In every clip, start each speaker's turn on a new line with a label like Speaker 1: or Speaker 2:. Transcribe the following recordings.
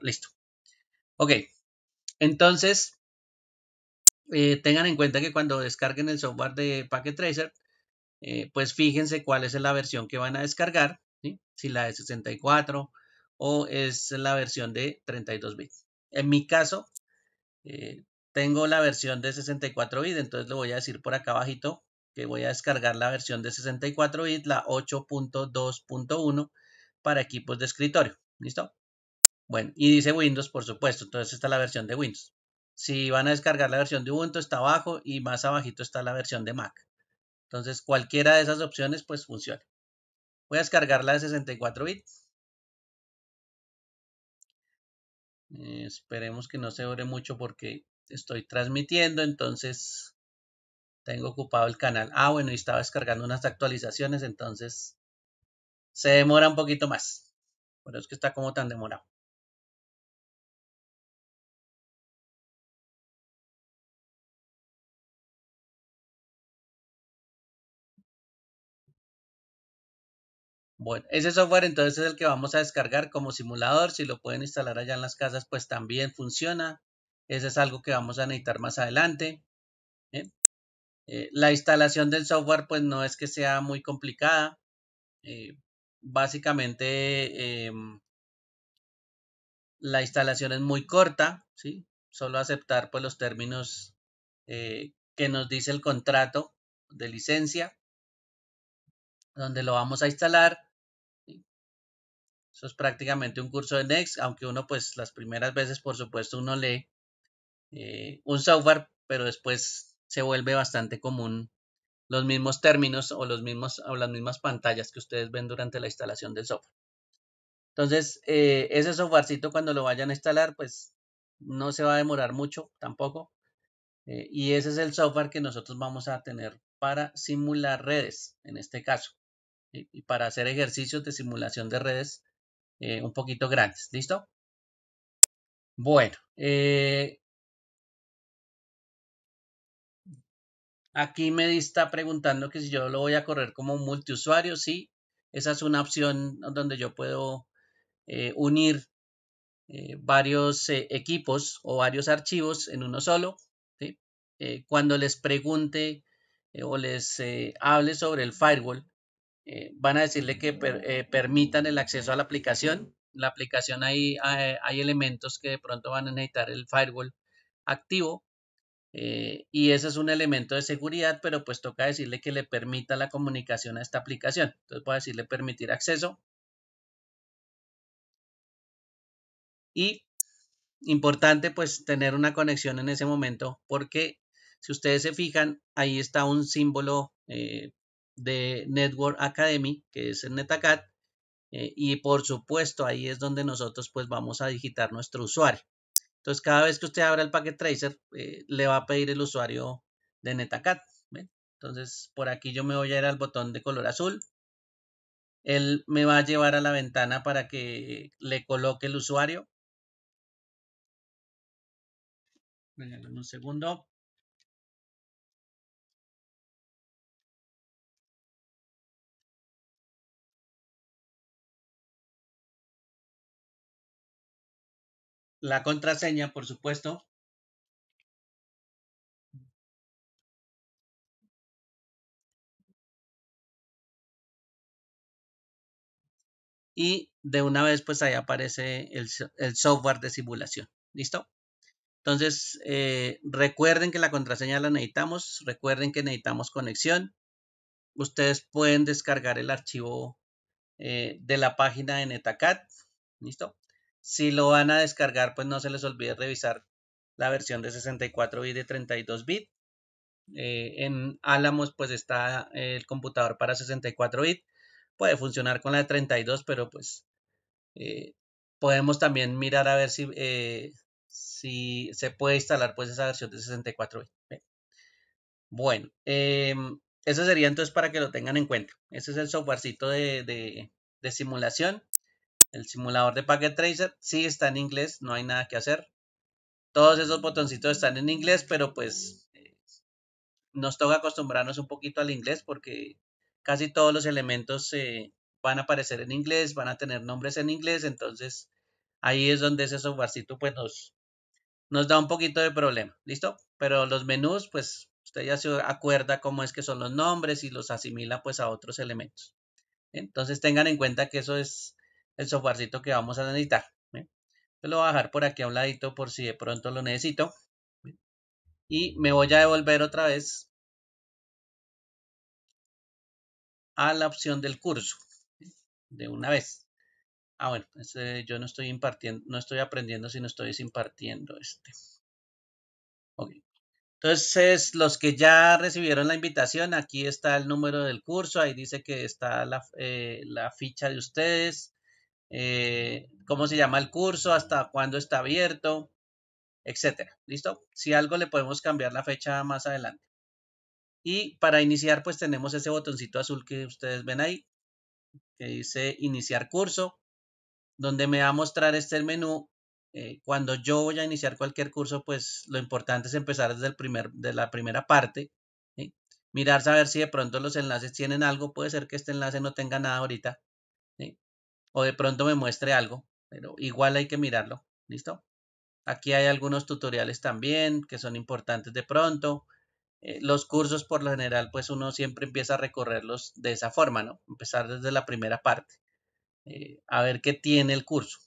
Speaker 1: Listo. Ok. Entonces, eh, tengan en cuenta que cuando descarguen el software de Packet Tracer, eh, pues fíjense cuál es la versión que van a descargar, si la de 64 o es la versión de 32 bits. En mi caso, eh, tengo la versión de 64 bits, entonces le voy a decir por acá abajito que voy a descargar la versión de 64 bits, la 8.2.1 para equipos de escritorio. ¿Listo? Bueno, y dice Windows, por supuesto. Entonces está la versión de Windows. Si van a descargar la versión de Ubuntu, está abajo y más abajito está la versión de Mac. Entonces cualquiera de esas opciones pues funciona. Voy a descargar la de 64 bits. Eh, esperemos que no se ore mucho porque estoy transmitiendo, entonces tengo ocupado el canal. Ah, bueno, y estaba descargando unas actualizaciones, entonces se demora un poquito más. Pero es que está como tan demorado. Bueno, ese software entonces es el que vamos a descargar como simulador. Si lo pueden instalar allá en las casas, pues también funciona. Ese es algo que vamos a necesitar más adelante. ¿eh? Eh, la instalación del software pues no es que sea muy complicada. Eh, básicamente em, la instalación es muy corta, ¿sí? Solo aceptar pues los términos que nos dice el contrato de licencia donde lo vamos a instalar. Eso es prácticamente un curso de Next, aunque uno pues las primeras veces por supuesto uno lee eh, un software, pero después se vuelve bastante común los mismos términos o, los mismos, o las mismas pantallas que ustedes ven durante la instalación del software. Entonces, eh, ese softwarecito cuando lo vayan a instalar, pues no se va a demorar mucho tampoco. Eh, y ese es el software que nosotros vamos a tener para simular redes, en este caso y para hacer ejercicios de simulación de redes eh, un poquito grandes. ¿Listo? Bueno, eh, aquí me está preguntando que si yo lo voy a correr como multiusuario. Sí, esa es una opción donde yo puedo eh, unir varios equipos o varios archivos en uno solo. cuando les pregunte o les hable sobre el firewall, eh, van a decirle que eh, permitan el acceso a la aplicación. la aplicación ahí hay, elementos que de pronto van a necesitar el firewall activo eh, y ese es un elemento de seguridad, pero pues toca decirle que le permita la comunicación a esta aplicación. Entonces puedo decirle permitir acceso. Y importante pues tener una conexión en ese momento porque si ustedes se fijan, ahí está un símbolo de Network Academy, que es el NetAcad, eh, y por supuesto ahí es donde nosotros pues vamos a digitar nuestro usuario. Entonces cada vez que usted abra el packet tracer eh, le va a pedir el usuario de NetAcad. Entonces por aquí yo me voy a ir al botón de color azul. Él me va a llevar a la ventana para que le coloque el usuario.
Speaker 2: un segundo. la contraseña, por supuesto.
Speaker 1: Y de una vez, pues ahí aparece el, software de simulación. ¿Listo? Entonces, eh, recuerden que la contraseña la necesitamos. Recuerden que necesitamos conexión. Ustedes pueden descargar el archivo eh, de la página de NetaCat. ¿Listo? Si lo van a descargar, pues no se les olvide revisar la versión de 64 bit de 32 bit eh, en Álamos pues está el computador para 64 bit Puede funcionar con la de 32, pero pues eh, podemos también mirar a ver si, eh, si se puede instalar pues esa versión de 64 bit Bueno, em, eso sería entonces para que lo tengan en cuenta. Ese es el softwarecito de simulación. El simulador de Packet Tracer sí está en inglés, no hay nada que hacer. Todos esos botoncitos están en inglés, pero pues eh, nos toca acostumbrarnos un poquito al inglés porque casi todos los elementos se van a aparecer en inglés, van a tener nombres en inglés, entonces ahí es donde ese softwarecito pues nos, nos da un poquito de problema, ¿listo? Pero los menús, pues usted ya se acuerda cómo es que son los nombres y los asimila pues a otros elementos. Entonces tengan en cuenta que eso es el softwarecito que vamos a necesitar. lo voy a dejar por aquí a un ladito por si de pronto lo necesito. Y me voy a devolver otra vez a la opción del curso. De una vez. Ah, bueno, este, yo no estoy impartiendo, no estoy aprendiendo, sino estoy impartiendo este. Entonces, los que ya recibieron la invitación, aquí está el número del curso, ahí dice que está la, eh, la ficha de ustedes, eh, cómo se llama el curso, hasta cuándo está abierto, etcétera. ¿Listo? Si algo le podemos cambiar la fecha más adelante. Y para iniciar, pues tenemos ese botoncito azul que ustedes ven ahí, que dice iniciar curso, donde me va a mostrar este menú. Eh, cuando yo voy a iniciar cualquier curso, pues lo importante es empezar desde el primer, de la primera parte. Mirar, saber si de pronto los enlaces tienen algo. Puede ser que este enlace no tenga nada ahorita, o de pronto me muestre algo, pero igual hay que mirarlo, ¿listo? Aquí hay algunos tutoriales también que son importantes de pronto. Eh, los cursos por lo general, pues uno siempre empieza a recorrerlos de esa forma, ¿no? Empezar desde la primera parte, eh, a ver qué tiene el curso.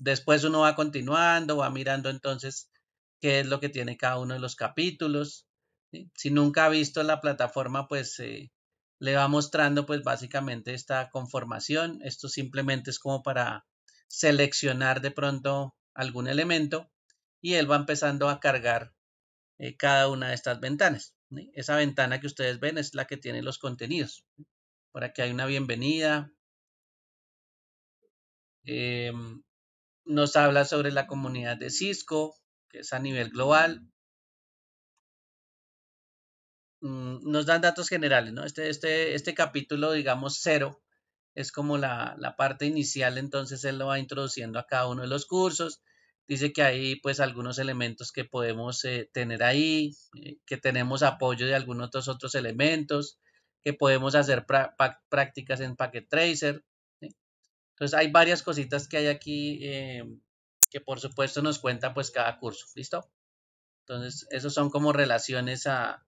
Speaker 1: Después uno va continuando, va mirando entonces qué es lo que tiene cada uno de los capítulos. Si nunca ha visto la plataforma, pues eh, le va mostrando pues básicamente esta conformación. Esto simplemente es como para seleccionar de pronto algún elemento y él va empezando a cargar eh, cada una de estas ventanas. Esa ventana que ustedes ven es la que tiene los contenidos. Por aquí hay una bienvenida. Em, nos habla sobre la comunidad de Cisco, que es a nivel global. Mm, nos dan datos generales, ¿no? Este, este, este capítulo, digamos, cero, es como la, parte inicial, entonces él lo va introduciendo a cada uno de los cursos. Dice que hay pues algunos elementos que podemos eh, tener ahí, eh, que tenemos apoyo de algunos otros, otros elementos, que podemos hacer prácticas en Packet Tracer. Entonces hay varias cositas que hay aquí eh, que por supuesto nos cuenta pues cada curso, ¿listo? Entonces esos son como relaciones a,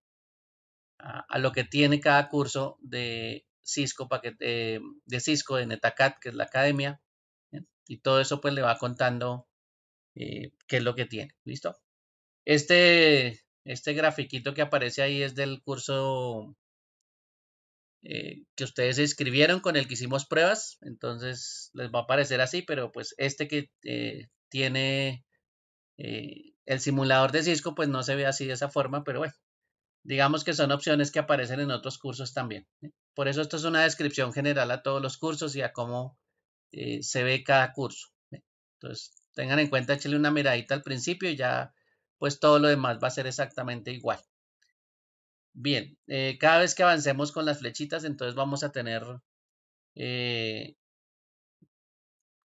Speaker 1: a, lo que tiene cada curso de Cisco, eh, de Cisco, de Netacat, que es la academia. Y todo eso pues le va contando eh, qué es lo que tiene. ¿Listo? Este, este grafiquito que aparece ahí es del curso eh, que ustedes escribieron con el que hicimos pruebas. Entonces les va a aparecer así, pero pues este que tiene el simulador de Cisco, pues no se ve así de esa forma, pero bueno, digamos que son opciones que aparecen en otros cursos también. Por eso esto es una descripción general a todos los cursos y a cómo eh, se ve cada curso. Entonces, tengan en cuenta échale una miradita al principio y ya pues todo lo demás va a ser exactamente igual. Bien, eh, cada vez que avancemos con las flechitas, entonces vamos a tener eh,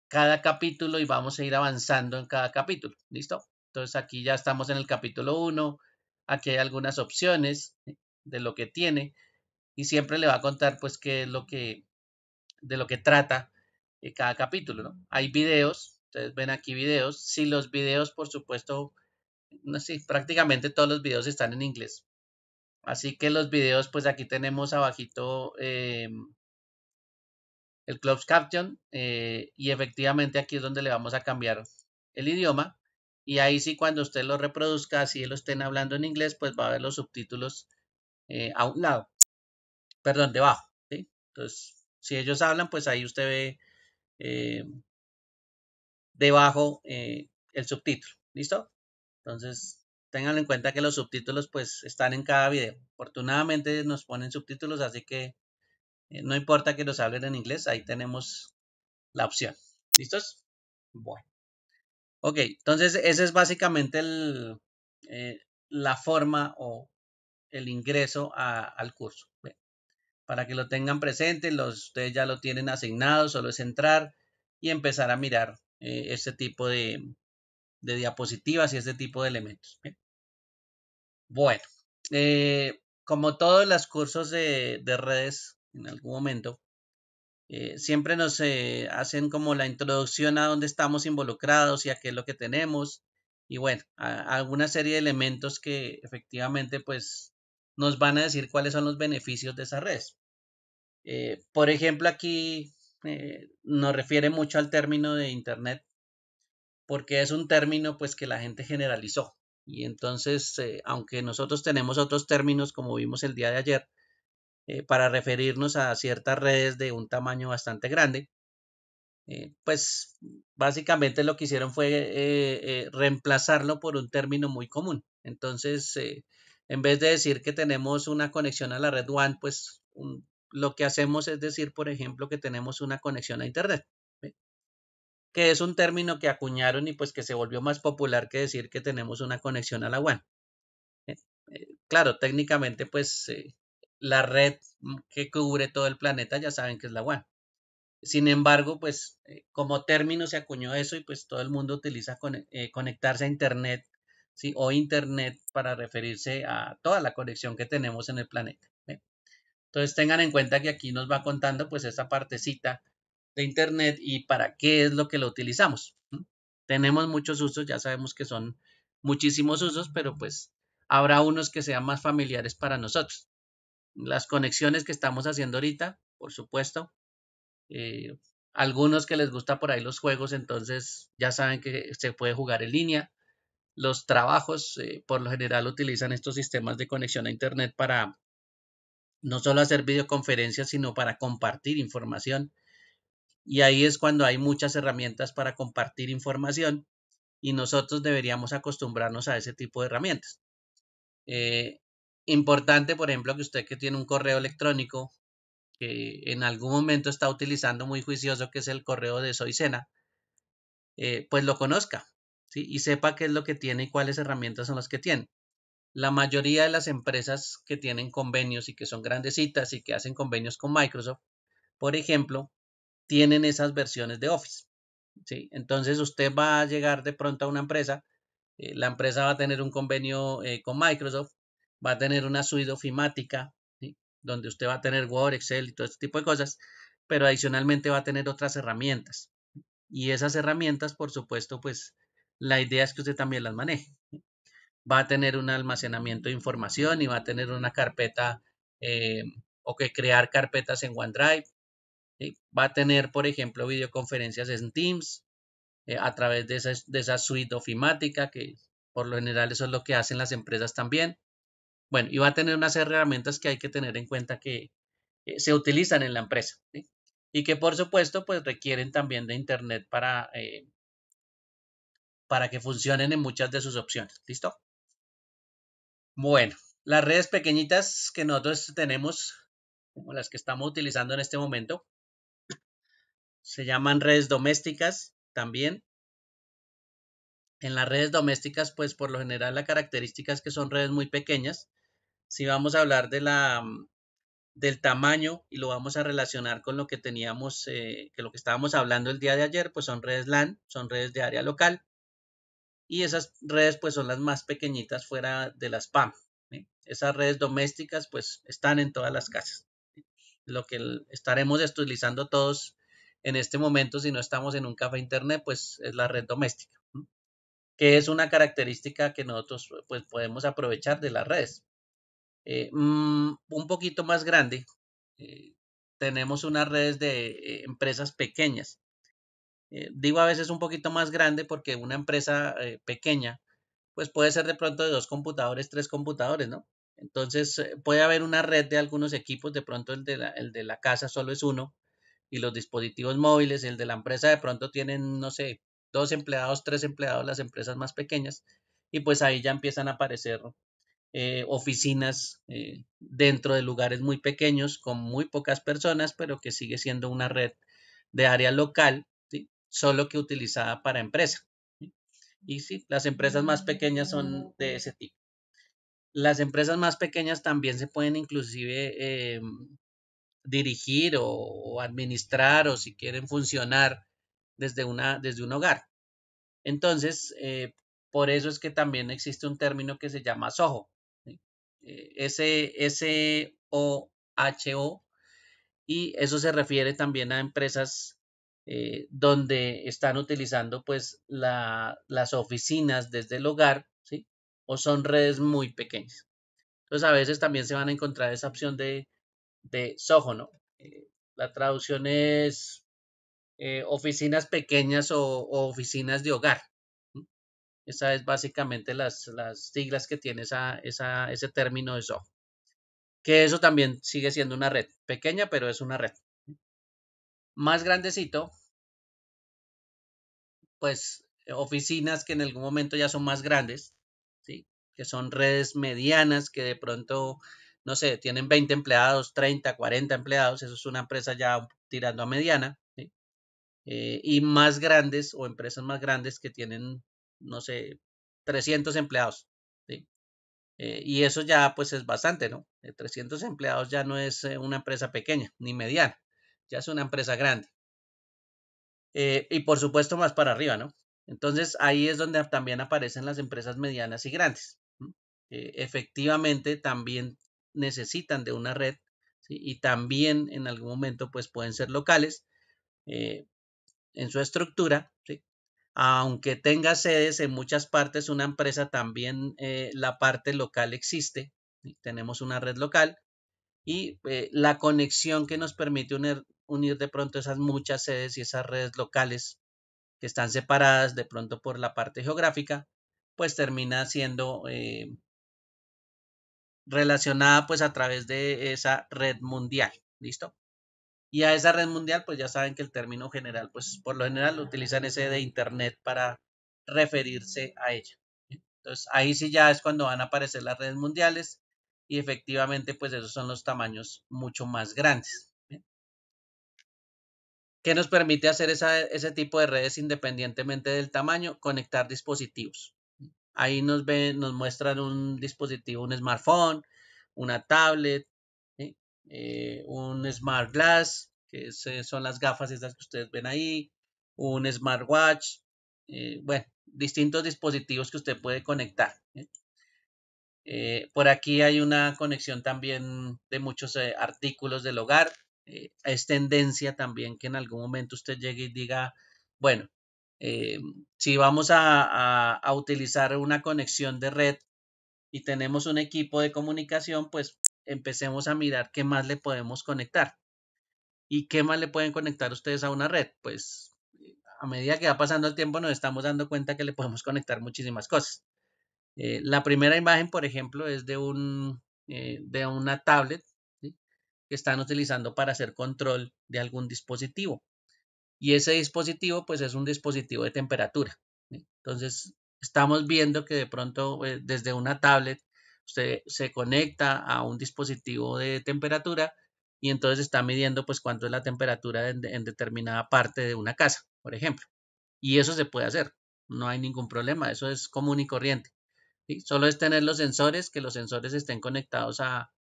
Speaker 1: cada capítulo y vamos a ir avanzando en cada capítulo. ¿Listo? Entonces aquí ya estamos en el capítulo 1, aquí hay algunas opciones de lo que tiene y siempre le va a contar pues qué es lo que, de lo que trata eh, cada capítulo, Hay videos, ustedes ven aquí videos, si los videos por supuesto, no sé, prácticamente todos los videos están en inglés. Así que los videos, pues aquí tenemos abajito eh, el Clubs Caption eh, y efectivamente aquí es donde le vamos a cambiar el idioma y ahí sí, cuando usted lo reproduzca, si lo estén hablando en inglés, pues va a ver los subtítulos eh, a un lado, perdón, debajo. Entonces, si ellos hablan, pues ahí usted ve eh, debajo eh, el subtítulo. ¿Listo? Entonces, tenganlo en cuenta que los subtítulos pues están en cada video. Afortunadamente nos ponen subtítulos, así que no importa que los hablen en inglés, ahí tenemos la opción. ¿Listos? Bueno. Ok, entonces esa es básicamente eh, la forma o el ingreso al curso. Para que lo tengan presente, los, ustedes ya lo tienen asignado, solo es entrar y empezar a mirar eh, este tipo de, diapositivas y este tipo de elementos. Bueno, eh, como todos los cursos de redes, en algún momento, eh, siempre nos eh, hacen como la introducción a dónde estamos involucrados y a qué es lo que tenemos. Y bueno, alguna serie de elementos que efectivamente pues nos van a decir cuáles son los beneficios de esa red. Eh, por ejemplo, aquí nos refiere mucho al término de Internet porque es un término pues que la gente generalizó. Y entonces, aunque nosotros tenemos otros términos como vimos el día de ayer, eh, para referirnos a ciertas redes de un tamaño bastante grande. Eh, pues básicamente lo que hicieron fue eh, reemplazarlo por un término muy común. Entonces, en vez de decir que tenemos una conexión a la red WAN, pues lo que hacemos es decir, por ejemplo, que tenemos una conexión a Internet que es un término que acuñaron y pues que se volvió más popular que decir que tenemos una conexión a la WAN. claro, técnicamente pues la red que cubre todo el planeta ya saben que es la WAN. Sin embargo, pues eh, como término se acuñó eso y pues todo el mundo utiliza eh, conectarse a Internet ¿sí? o Internet para referirse a toda la conexión que tenemos en el planeta. Entonces tengan en cuenta que aquí nos va contando pues esa partecita de Internet y para qué es lo que lo utilizamos. Tenemos muchos usos, ya sabemos que son muchísimos usos, pero pues habrá unos que sean más familiares para nosotros las conexiones que estamos haciendo ahorita, por supuesto. Eh, algunos que les gusta por ahí los juegos, entonces ya saben que se puede jugar en línea. Los trabajos, eh, por lo general, utilizan estos sistemas de conexión a Internet para no solo hacer videoconferencias, sino para compartir información. Y ahí es cuando hay muchas herramientas para compartir información y nosotros deberíamos acostumbrarnos a ese tipo de herramientas. Eh, Importante, por ejemplo, que usted que tiene un correo electrónico que en algún momento está utilizando muy juicioso, que es el correo de Soy eh, pues lo conozca ¿sí? y sepa qué es lo que tiene y cuáles herramientas son las que tiene. La mayoría de las empresas que tienen convenios y que son grandecitas y que hacen convenios con Microsoft, por ejemplo, tienen esas versiones de Office. ¿sí? Entonces usted va a llegar de pronto a una empresa, eh, la empresa va a tener un convenio eh, con Microsoft va a tener una suite ofimática, donde usted va a tener Word, Excel y todo este tipo de cosas, pero adicionalmente va a tener otras herramientas. Y esas herramientas, por supuesto, pues la idea es que usted también las maneje. Va a tener un almacenamiento de información y va a tener una carpeta eh, o que crear carpetas en OneDrive. Va a tener, por ejemplo, videoconferencias en Teams eh, a través de esa, de esa suite ofimática que por lo general eso es lo que hacen las empresas también. Bueno, y va a tener unas herramientas que hay que tener en cuenta que eh, se utilizan en la empresa y que por supuesto pues requieren también de Internet para, eh, para que funcionen en muchas de sus opciones. ¿Listo? Bueno, las redes pequeñitas que nosotros tenemos, como las que estamos utilizando en este momento, se llaman redes domésticas también. En las redes domésticas, pues por lo general la característica es que son redes muy pequeñas si vamos a hablar de la, mm, del tamaño y lo vamos a relacionar con lo que teníamos, eh, que lo que estábamos hablando el día de ayer, pues son redes LAN, son redes de área local. Y esas redes pues son las más pequeñitas fuera de las PAM. Esas redes domésticas pues están en todas las casas. Lo que estaremos utilizando todos en este momento, si no estamos en un café internet, pues es la red doméstica, que es una característica que nosotros pues podemos aprovechar de las redes eh, mm, un poquito más grande, eh, tenemos unas redes de eh, empresas pequeñas. digo a veces un poquito más grande porque una empresa pequeña, pues puede ser de pronto de dos computadores, tres computadores, ¿no? Entonces puede haber una red de algunos equipos, de pronto el de la, el de la casa solo es uno, y los dispositivos móviles, el de la empresa de pronto tienen, no sé, dos empleados, tres empleados, las empresas más pequeñas, y pues ahí ya empiezan a aparecer eh, oficinas eh, dentro de lugares muy pequeños con muy pocas personas, pero que sigue siendo una red de área local, solo que utilizada para empresa. Y sí, las empresas más mm, pequeñas son de ese tipo. Las empresas más pequeñas también se pueden inclusive em, dirigir o, administrar o si quieren funcionar desde, una, desde un hogar. Entonces, eh, por eso es que también existe un término que se llama sojo, eh, S-O-H-O, y eso se refiere también a empresas eh, donde están utilizando pues las oficinas desde el hogar, ¿sí? O son redes muy pequeñas. Entonces a veces también se van a encontrar esa opción de, de Soho, ¿no? Eh, la traducción es oficinas pequeñas o, oficinas de hogar, esa es básicamente las, siglas que tiene esa, ese término de Que eso también sigue siendo una red, pequeña, pero es una red. Más grandecito, pues eh, oficinas que en algún momento ya son más grandes, ¿sí? que son redes medianas que de pronto, no sé, tienen 20 empleados, 30, 40 empleados, eso es una empresa ya tirando a mediana, eh, y más grandes o empresas más grandes que tienen no sé, 300 empleados. ¿sí? Eh, y eso ya pues es bastante, ¿no? 300 eh, empleados ya no es eh, una empresa pequeña ni mediana, ya es una empresa grande. y por supuesto más para arriba, ¿no? Entonces ahí es donde también aparecen las empresas medianas y grandes. efectivamente también necesitan de una red ¿sí? y también en algún momento pues pueden ser locales en su estructura, ¿sí? aunque tenga sedes en muchas partes, una empresa también eh, la parte local existe, tenemos una red local y eh, la conexión que nos permite unir, de pronto esas muchas sedes y esas redes locales que están separadas de pronto por la parte geográfica, pues termina siendo eh, relacionada pues a través de esa red mundial, ¿listo? Y a esa red mundial, pues ya saben que el término general, pues por lo general lo utilizan ese de Internet para referirse a ella. Entonces ahí sí ya es cuando van a aparecer las redes mundiales y efectivamente pues esos son los tamaños mucho más grandes. ¿Qué nos permite hacer ese tipo de redes independientemente del tamaño? Conectar dispositivos. Ahí nos, ven, nos muestran un dispositivo, un smartphone, una tablet, eh, un Smart Glass, que son las gafas estas que ustedes ven ahí, un smartwatch, Watch, eh, bueno, distintos dispositivos que usted puede conectar. ¿eh? por aquí hay una conexión también de muchos artículos del hogar. es tendencia también que en algún momento usted llegue y diga, bueno, si vamos a utilizar una conexión de red y tenemos un equipo de comunicación, pues empecemos a mirar qué más le podemos conectar. ¿Y qué más le pueden conectar ustedes a una red? Pues eh, a medida que va pasando el tiempo nos estamos dando cuenta que le podemos conectar muchísimas cosas. Eh, la primera imagen, por ejemplo, es de, un, eh, de una tablet que están utilizando para hacer control de algún dispositivo. Y ese dispositivo, pues es un dispositivo de temperatura. Entonces, estamos viendo que de pronto desde una tablet se, se conecta a un dispositivo de temperatura y entonces está midiendo pues cuánto es la temperatura en, determinada parte de una casa, por ejemplo. Y eso se puede hacer, no hay ningún problema, eso es común y corriente. Solo es tener los sensores, que los sensores estén conectados a,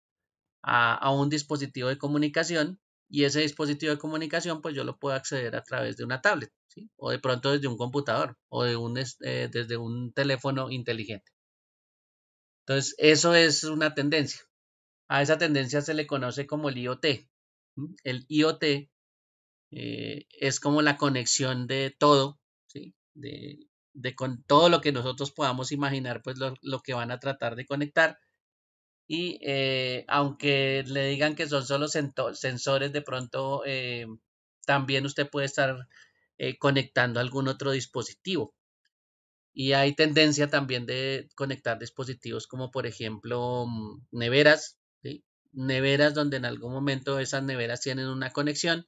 Speaker 1: un dispositivo de comunicación y ese dispositivo de comunicación pues yo lo puedo acceder a través de una tablet, o de pronto desde un computador o de un, este, desde un teléfono inteligente. Entonces, eso es una tendencia. A esa tendencia se le conoce como el IoT. El IoT eh, es como la conexión de todo, de, con todo lo que nosotros podamos imaginar, pues lo, que van a tratar de conectar. Y eh, aunque le digan que son solo sensores, de pronto eh, también usted puede estar conectando algún otro dispositivo. Y hay tendencia también de conectar dispositivos como por ejemplo mm, neveras, ¿sí? neveras donde en algún momento esas neveras tienen una conexión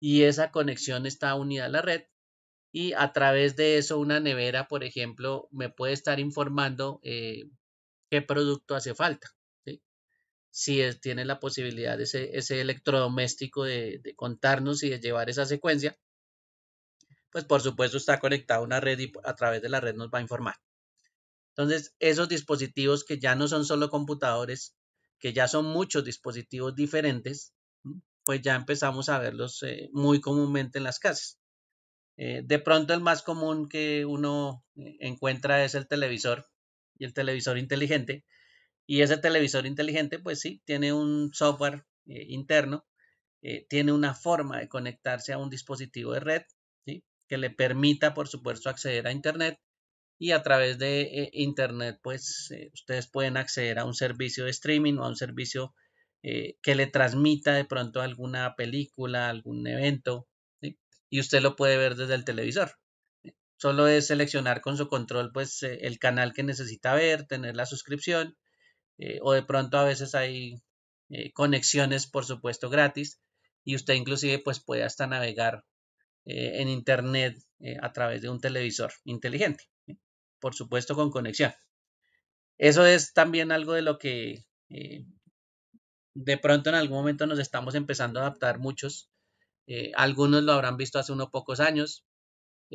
Speaker 1: y esa conexión está unida a la red y a través de eso una nevera, por ejemplo, me puede estar informando eh, qué producto hace falta. Si tiene la posibilidad ese, electrodoméstico de, contarnos y de llevar esa secuencia, pues por supuesto está conectado a una red y a través de la red nos va a informar. Entonces, esos dispositivos que ya no son solo computadores, que ya son muchos dispositivos diferentes, pues ya empezamos a verlos eh, muy comúnmente en las casas. Eh, de pronto el más común que uno eh, encuentra es el televisor y el televisor inteligente. Y ese televisor inteligente, pues sí, tiene un software interno, tiene una forma de conectarse a un dispositivo de red que le permita, por supuesto, acceder a Internet. Y a través de eh, Internet, pues eh, ustedes pueden acceder a un servicio de streaming o a un servicio eh, que le transmita de pronto alguna película, algún evento, y usted lo puede ver desde el televisor. Solo es seleccionar con su control pues el canal que necesita ver, tener la suscripción, o de pronto a veces hay conexiones, por supuesto, gratis, y usted inclusive pues puede hasta navegar eh, en Internet eh, a través de un televisor inteligente, por supuesto con conexión. Eso es también algo de lo que eh, de pronto en algún momento nos estamos empezando a adaptar muchos. algunos lo habrán visto hace unos pocos años.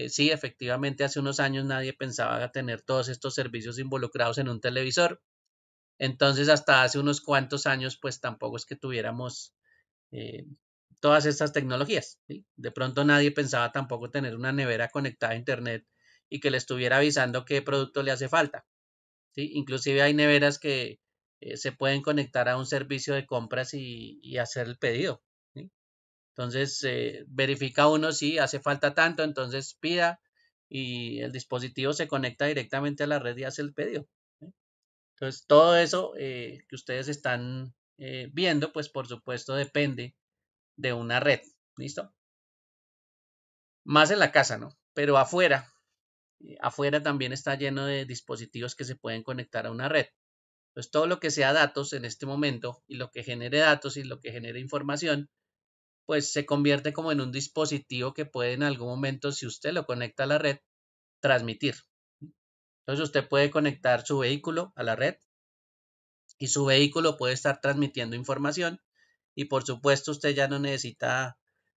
Speaker 1: sí, efectivamente, hace unos años nadie pensaba tener todos estos servicios involucrados en un televisor. Entonces, hasta hace unos cuantos años, pues tampoco es que tuviéramos todas estas tecnologías. De pronto nadie pensaba tampoco tener una nevera conectada a Internet y que le estuviera avisando qué producto le hace falta. Inclusive hay neveras que eh, se pueden conectar a un servicio de compras y, hacer el pedido. Entonces eh, verifica uno si hace falta tanto, entonces pida y el dispositivo se conecta directamente a la red y hace el pedido. Entonces todo eso eh, que ustedes están viendo, pues por supuesto depende de una red. ¿Listo? Más en la casa, ¿no? Pero afuera, eh, afuera también está lleno de dispositivos que se pueden conectar a una red. Entonces, todo lo que sea datos en este momento y lo que genere datos y lo que genere información, pues se convierte como en un dispositivo que puede en algún momento, si usted lo conecta a la red, transmitir. Entonces, usted puede conectar su vehículo a la red y su vehículo puede estar transmitiendo información y por supuesto usted ya no necesita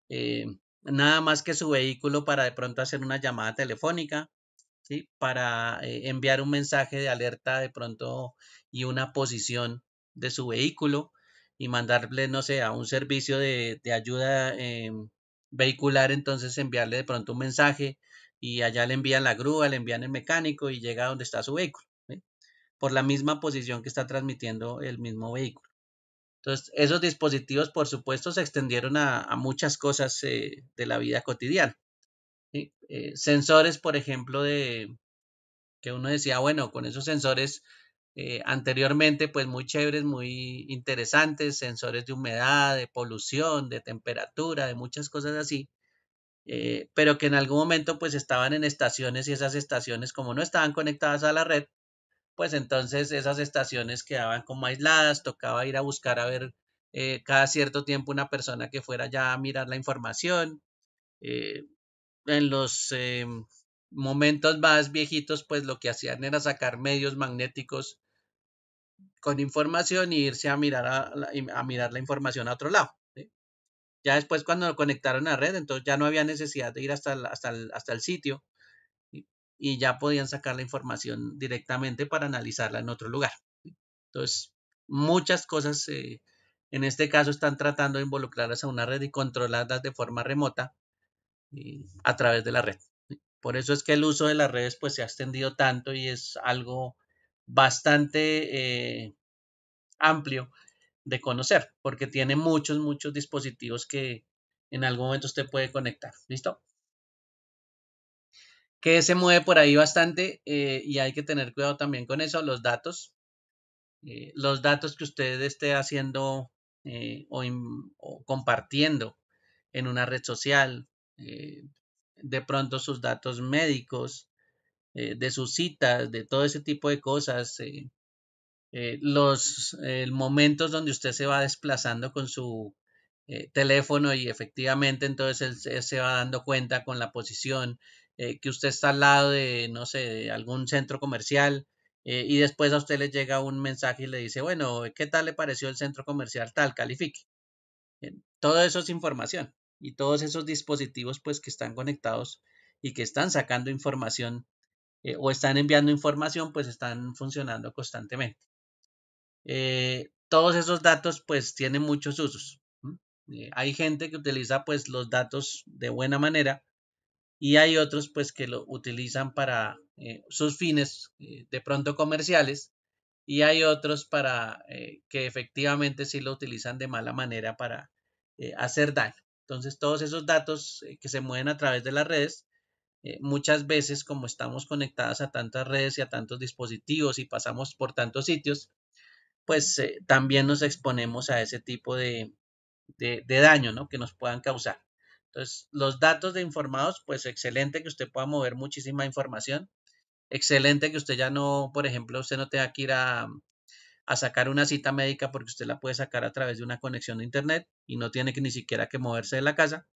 Speaker 1: eh, nada más que su vehículo para de pronto hacer una llamada telefónica, ¿sí? para eh, enviar un mensaje de alerta de pronto y una posición de su vehículo y mandarle, no sé, a un servicio de, ayuda eh, vehicular, entonces enviarle de pronto un mensaje y allá le envían la grúa, le envían el mecánico y llega a donde está su vehículo, por la misma posición que está transmitiendo el mismo vehículo. Entonces, esos dispositivos, por supuesto, se extendieron a, muchas cosas eh, de la vida cotidiana. Eh, sensores, por ejemplo, de que uno decía, bueno, con esos sensores eh, anteriormente, pues muy chéveres, muy interesantes, sensores de humedad, de polución, de temperatura, de muchas cosas así, pero que en algún momento pues estaban en estaciones y esas estaciones como no estaban conectadas a la red, pues entonces esas estaciones quedaban como aisladas, tocaba ir a buscar a ver eh, cada cierto tiempo una persona que fuera ya a mirar la información. Eh, en los eh, momentos más viejitos, pues lo que hacían era sacar medios magnéticos con información e irse a mirar, a, mirar la información a otro lado. Ya después cuando lo conectaron a red, entonces ya no había necesidad de ir hasta hasta el sitio, y ya podían sacar la información directamente para analizarla en otro lugar. Entonces, muchas cosas eh, en este caso están tratando de involucrarlas a una red y controlarlas de forma remota a través de la red. Por eso es que el uso de las redes pues se ha extendido tanto y es algo bastante eh, amplio de conocer porque tiene muchos, muchos dispositivos que en algún momento usted puede conectar. ¿Listo? que se mueve por ahí bastante eh, y hay que tener cuidado también con eso, los datos. Eh, los datos que usted esté haciendo eh, o, compartiendo en una red social, de pronto sus datos médicos, de sus citas, de todo ese tipo de cosas, los momentos donde usted se va desplazando con su teléfono y efectivamente entonces él se va dando cuenta con la posición, eh, que usted está al lado de, no sé, algún centro comercial eh, y después a usted le llega un mensaje y le dice, bueno, ¿qué tal le pareció el centro comercial tal? Califique. Eh, todo eso es información y todos esos dispositivos pues que están conectados y que están sacando información o están enviando información pues están funcionando constantemente. todos esos datos pues tienen muchos usos. hay gente que utiliza pues los datos de buena manera y hay otros pues que lo utilizan para eh, sus fines eh, de pronto comerciales y hay otros para eh, que efectivamente sí lo utilizan de mala manera para hacer daño. Entonces todos esos datos que se mueven a través de las redes, muchas veces como estamos conectadas a tantas redes y a tantos dispositivos y pasamos por tantos sitios, pues también nos exponemos a ese tipo de, daño ¿no? que nos puedan causar. Entonces, los datos de informados, pues excelente que usted pueda mover muchísima información. Excelente que usted ya no, por ejemplo, usted no tenga que ir a, sacar una cita médica porque usted la puede sacar a través de una conexión de internet y no tiene que ni siquiera que moverse de la casa.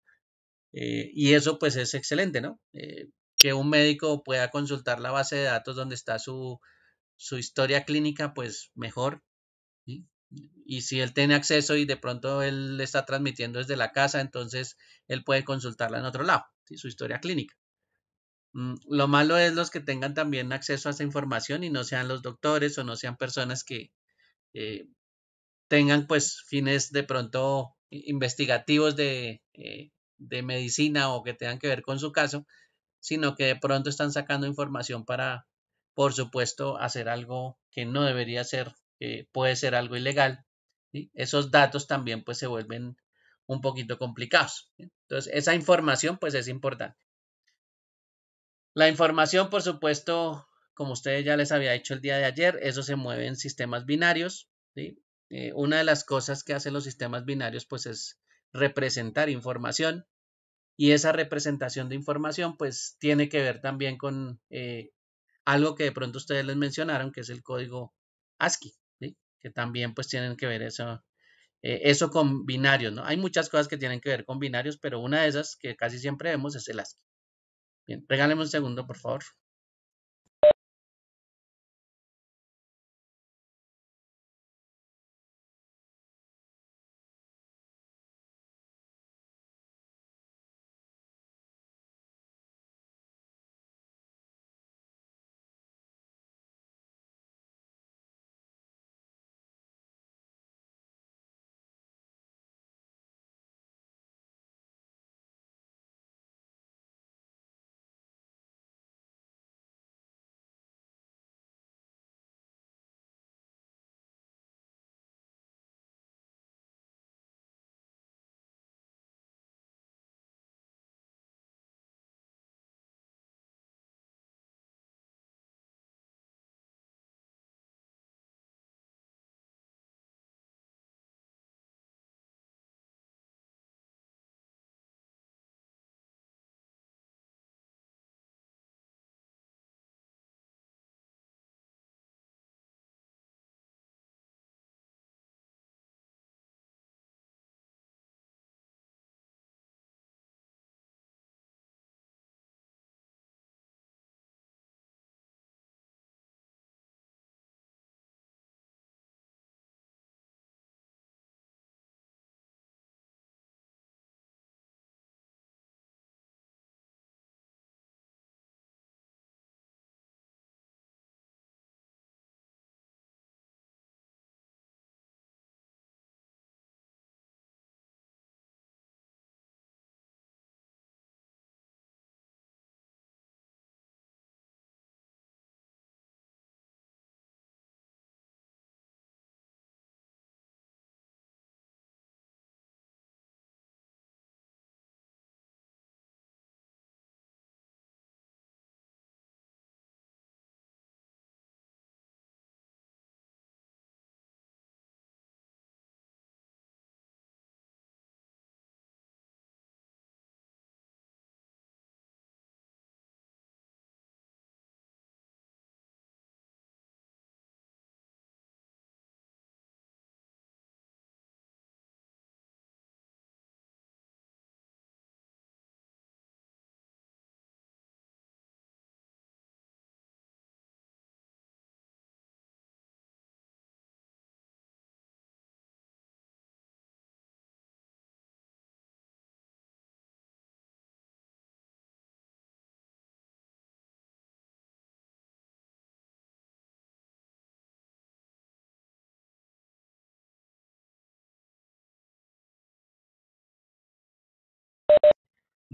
Speaker 1: Eh, y eso pues es excelente, ¿no? Eh, que un médico pueda consultar la base de datos donde está su historia clínica, pues mejor y si él tiene acceso y de pronto él está transmitiendo desde la casa, entonces él puede consultarla en otro lado, su historia clínica. Mm, lo malo es los que tengan también acceso a esa información y no sean los doctores o no sean personas que eh, tengan pues fines de pronto investigativos de, eh, de medicina o que tengan que ver con su caso, sino que de pronto están sacando información para, por supuesto, hacer algo que no debería ser eh, puede ser algo ilegal. Esos datos también pues se vuelven un poquito complicados. Entonces, esa información pues es importante. La información, por supuesto, como ustedes ya les había dicho el día de ayer, eso se mueve en sistemas binarios. Eh, una de las cosas que hacen los sistemas binarios pues es representar información y esa representación de información pues tiene que ver también con eh, algo que de pronto ustedes les mencionaron que es el código ASCII que también pues tienen que ver eso, eh, eso con binarios, ¿no? Hay muchas cosas que tienen que ver con binarios, pero una de esas que casi siempre vemos es el ASCII. Bien, regáleme un segundo, por favor.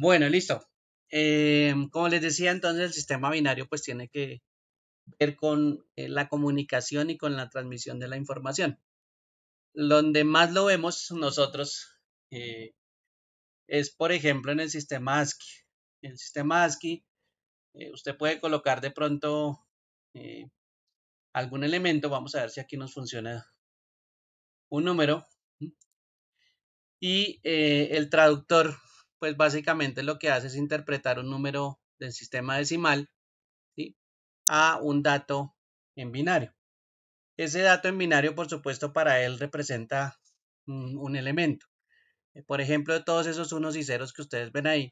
Speaker 1: Bueno, listo. Eh, como les decía, entonces el sistema binario pues tiene que ver con eh, la comunicación y con la transmisión de la información. Donde más lo vemos nosotros eh, es, por ejemplo, en el sistema ASCII. En el sistema ASCII usted puede colocar de pronto algún elemento. Vamos a ver si aquí nos funciona un número. Y el traductor pues básicamente lo que hace es interpretar un número del sistema decimal a un dato en binario. Ese dato en binario, por supuesto, para él representa un, elemento. Eh, por ejemplo, todos esos unos y ceros que ustedes ven ahí,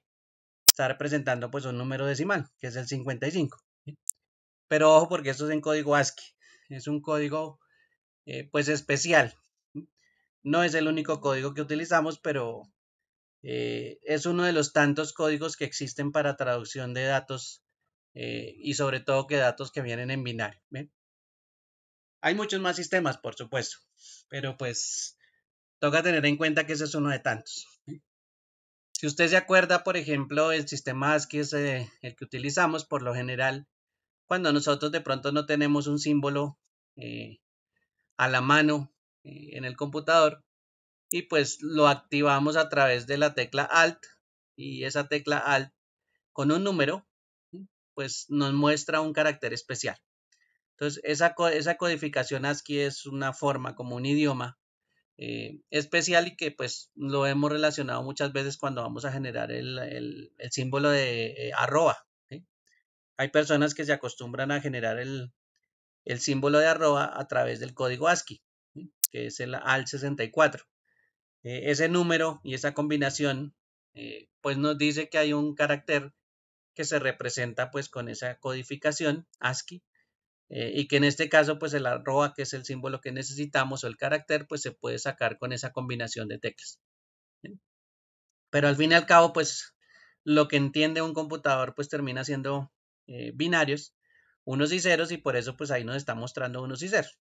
Speaker 1: está representando pues un número decimal, que es el 55. Pero ojo porque esto es en código ASCII, es un código eh, pues especial. No es el único código que utilizamos, pero eh, es uno de los tantos códigos que existen para traducción de datos eh, y sobre todo que datos que vienen en binario. Hay muchos más sistemas, por supuesto, pero pues toca tener en cuenta que ese es uno de tantos. Si usted se acuerda, por ejemplo, el sistema ASCII es eh, el que utilizamos por lo general cuando nosotros de pronto no tenemos un símbolo a la mano en el computador, y pues lo activamos a través de la tecla Alt y esa tecla Alt con un número pues nos muestra un carácter especial. Entonces esa, esa codificación ASCII es una forma como un idioma eh, especial y que pues lo hemos relacionado muchas veces cuando vamos a generar el, símbolo de eh, arroba. Hay personas que se acostumbran a generar el, símbolo de arroba a través del código ASCII, que es el Alt 64 eh, ese número y esa combinación, eh, pues nos dice que hay un carácter que se representa pues con esa codificación ASCII eh, y que en este caso pues el arroba que es el símbolo que necesitamos o el carácter pues se puede sacar con esa combinación de teclas. Pero al fin y al cabo pues lo que entiende un computador pues termina siendo binarios, unos y ceros y por eso pues ahí nos está mostrando unos y ceros.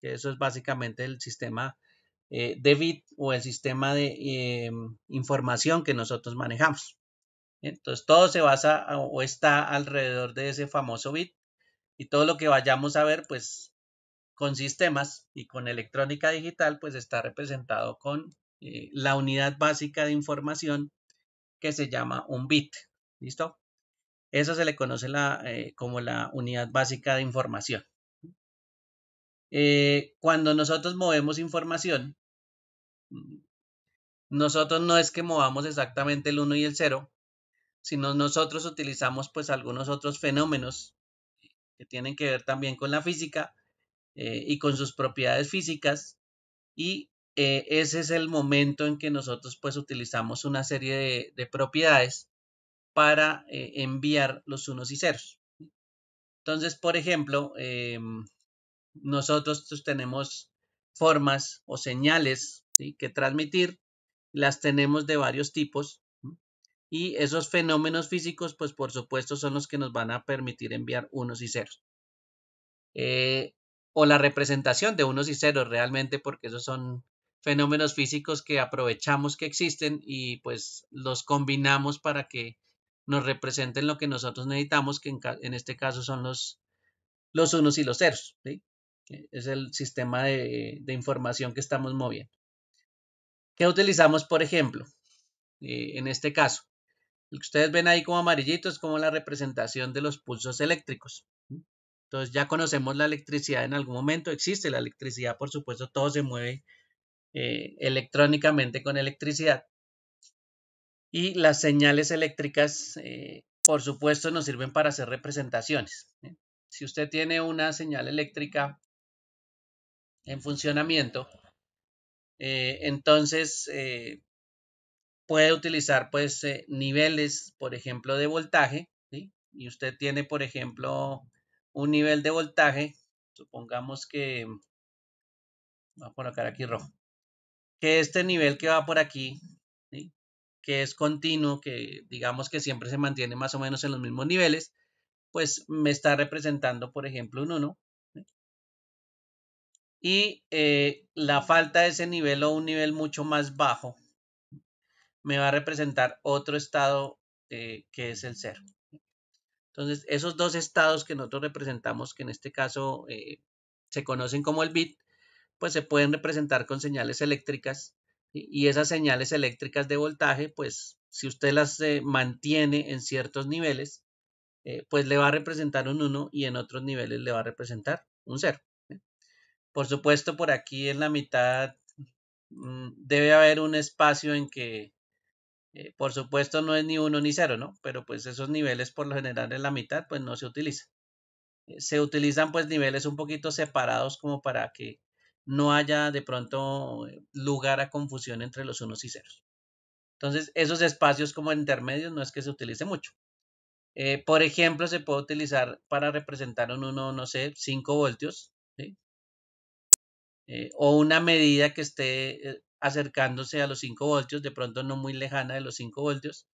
Speaker 1: Que eso es básicamente el sistema eh, de bit o el sistema de eh, información que nosotros manejamos. Entonces todo se basa o está alrededor de ese famoso bit y todo lo que vayamos a ver pues con sistemas y con electrónica digital pues está representado con eh, la unidad básica de información que se llama un bit. ¿Listo? Eso se le conoce como la unidad básica de información. Eh, cuando nosotros movemos información, nosotros no es que movamos exactamente el 1 y el 0, sino nosotros utilizamos pues algunos otros fenómenos que tienen que ver también con la física eh, y con sus propiedades físicas y eh, ese es el momento en que nosotros pues utilizamos una serie de, propiedades para enviar los unos y ceros. Entonces, por ejemplo, em, nosotros pues, tenemos formas o señales que transmitir, las tenemos de varios tipos y esos fenómenos físicos, pues por supuesto son los que nos van a permitir enviar unos y ceros. Eh, o la representación de unos y ceros realmente, porque esos son fenómenos físicos que aprovechamos que existen y pues los combinamos para que nos representen lo que nosotros necesitamos, que en, este caso son los, los unos y los ceros. Eh, es el sistema de, información que estamos moviendo. ¿Qué utilizamos, por ejemplo? Eh, en este caso, lo que ustedes ven ahí como amarillito es como la representación de los pulsos eléctricos. Entonces ya conocemos la electricidad en algún momento, existe la electricidad, por supuesto, todo se mueve eh, electrónicamente con electricidad. Y las señales eléctricas, por supuesto, nos sirven para hacer representaciones. Si usted tiene una señal eléctrica en funcionamiento. Eh, entonces, eh, puede utilizar pues eh, niveles, por ejemplo, de voltaje. Y usted tiene, por ejemplo, un nivel de voltaje, supongamos que, va a aquí rojo, que este nivel que va por aquí, que es continuo, que digamos que siempre se mantiene más o menos en los mismos niveles, pues me está representando, por ejemplo, un 1 y eh, la falta de ese nivel o un nivel mucho más bajo me va a representar otro estado eh, que es el cero. Entonces, esos dos estados que nosotros representamos, que en este caso eh, se conocen como el bit, pues se pueden representar con señales eléctricas y esas señales eléctricas de voltaje, pues si usted las mantiene en ciertos niveles, pues le va a representar un 1 y en otros niveles le va a representar un 0. Por supuesto, por aquí en la mitad mm, debe haber un espacio en que, eh, por supuesto, no es ni uno ni cero, ¿no? Pero pues esos niveles por lo general en la mitad, pues no se utiliza. Eh, se utilizan pues niveles un poquito separados como para que no haya de pronto eh, lugar a confusión entre los unos y ceros. Entonces, esos espacios como intermedios no es que se utilice mucho. por ejemplo, se puede utilizar para representar un uno, no sé, 5 voltios, eh, o una medida que esté eh, acercándose a los 5 voltios, de pronto no muy lejana de los 5 voltios,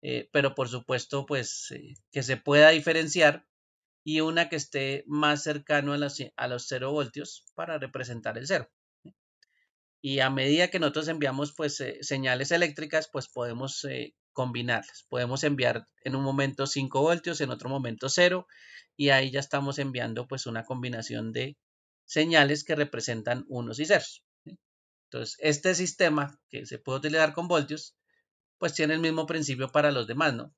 Speaker 1: eh, pero por supuesto, pues que se pueda diferenciar y una que esté más cercano a los, a 0 voltios para representar el 0. Y a medida que nosotros enviamos pues, señales eléctricas, pues podemos combinarlas. Podemos enviar en un momento 5 voltios, en otro momento 0, y ahí ya estamos enviando pues una combinación de señales que representan unos y ceros. Entonces, este sistema que se puede utilizar con voltios, pues tiene el mismo principio para los demás, ¿no?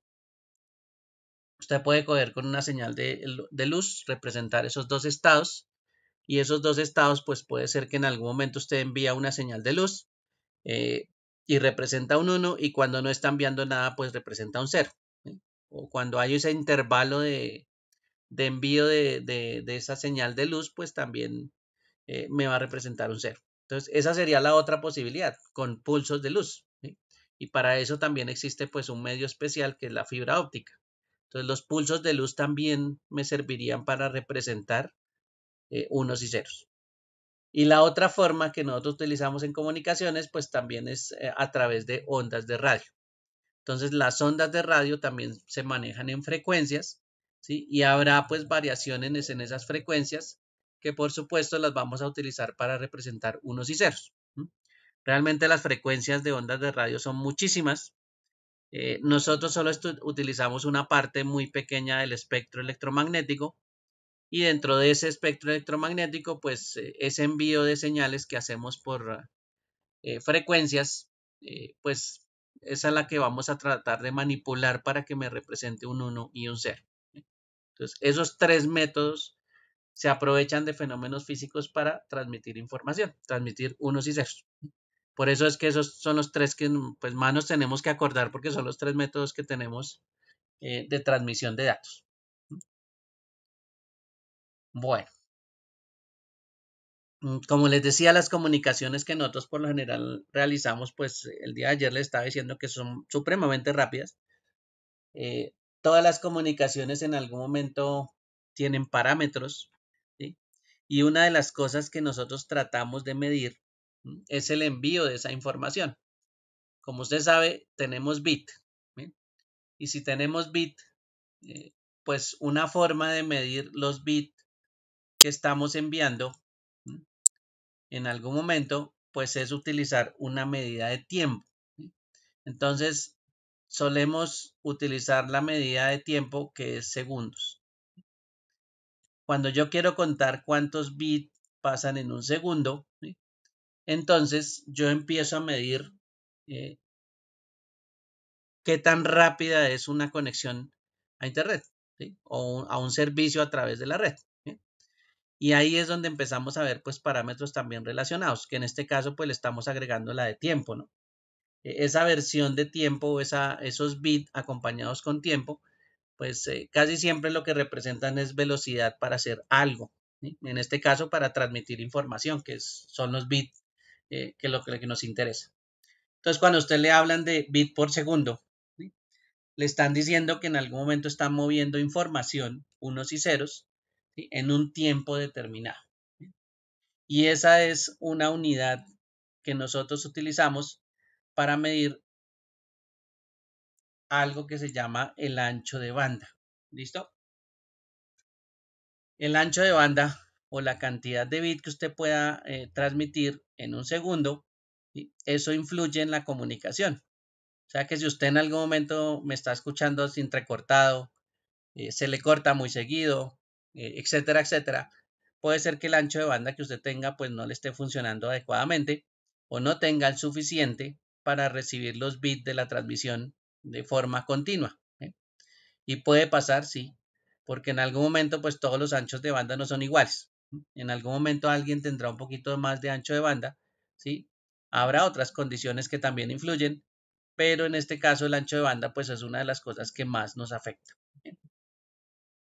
Speaker 1: Usted puede coger con una señal de, luz, representar esos dos estados, y esos dos estados, pues puede ser que en algún momento usted envía una señal de luz eh, y representa un 1, y cuando no está enviando nada, pues representa un 0. O cuando hay ese intervalo de, de envío de, esa señal de luz, pues también eh, me va a representar un cero. Entonces, esa sería la otra posibilidad, con pulsos de luz. Y para eso también existe pues un medio especial que es la fibra óptica. Entonces, los pulsos de luz también me servirían para representar eh, unos y ceros. Y la otra forma que nosotros utilizamos en comunicaciones, pues también es eh, a través de ondas de radio. Entonces, las ondas de radio también se manejan en frecuencias y habrá pues variaciones en esas frecuencias que por supuesto las vamos a utilizar para representar unos y ceros. Realmente las frecuencias de ondas de radio son muchísimas. Eh, nosotros solo utilizamos una parte muy pequeña del espectro electromagnético y dentro de ese espectro electromagnético, pues eh, ese envío de señales que hacemos por eh, frecuencias, pues esa es la que vamos a tratar de manipular para que me represente un uno y un 0. Entonces, esos tres métodos se aprovechan de fenómenos físicos para transmitir información, transmitir unos y ceros. Por eso es que esos son los tres que pues, más nos tenemos que acordar porque son los tres métodos que tenemos eh, de transmisión de datos. Bueno. Mm, como les decía, las comunicaciones que nosotros por lo general realizamos, pues el día de ayer les estaba diciendo que son supremamente rápidas. Eh, Todas las comunicaciones en algún momento tienen parámetros, Y una de las cosas que nosotros tratamos de medir es el envío de esa información. Como usted sabe, tenemos bit. Y si tenemos bit, eh, pues una forma de medir los bits que estamos enviando en algún momento, pues es utilizar una medida de tiempo. Entonces, solemos utilizar la medida de tiempo que es segundos. Cuando yo quiero contar cuántos bits pasan en un segundo, entonces yo empiezo a medir eh, qué tan rápida es una conexión a Internet o a un servicio a través de la red. Y ahí es donde empezamos a ver pues parámetros también relacionados, que en este caso pues le estamos agregando la de tiempo, ¿no? E-, esa versión de tiempo, esos bits acompañados con tiempo, pues eh, casi siempre lo que representan es velocidad para hacer algo. En este caso, para transmitir información, que son los bits eh, que lo, que nos interesa. Entonces, cuando usted le hablan de bit por segundo, le están diciendo que en algún momento están moviendo información, unos y ceros, en un tiempo determinado. Y esa es una unidad que nosotros utilizamos para medir algo que se llama el ancho de banda. ¿Listo? El ancho de banda o la cantidad de bit que usted pueda eh, transmitir en un segundo, eso influye en la comunicación. O sea que si usted en algún momento me está escuchando sin recortado, eh, se le corta muy seguido, eh, etcétera, etcétera, puede ser que el ancho de banda que usted tenga pues no le esté funcionando adecuadamente o no tenga el suficiente para recibir los bits de la transmisión de forma continua. ¿eh? Y puede pasar, sí, porque en algún momento pues todos los anchos de banda no son iguales. En algún momento alguien tendrá un poquito más de ancho de banda, ¿sí? Habrá otras condiciones que también influyen, pero en este caso el ancho de banda pues es una de las cosas que más nos afecta. ¿eh?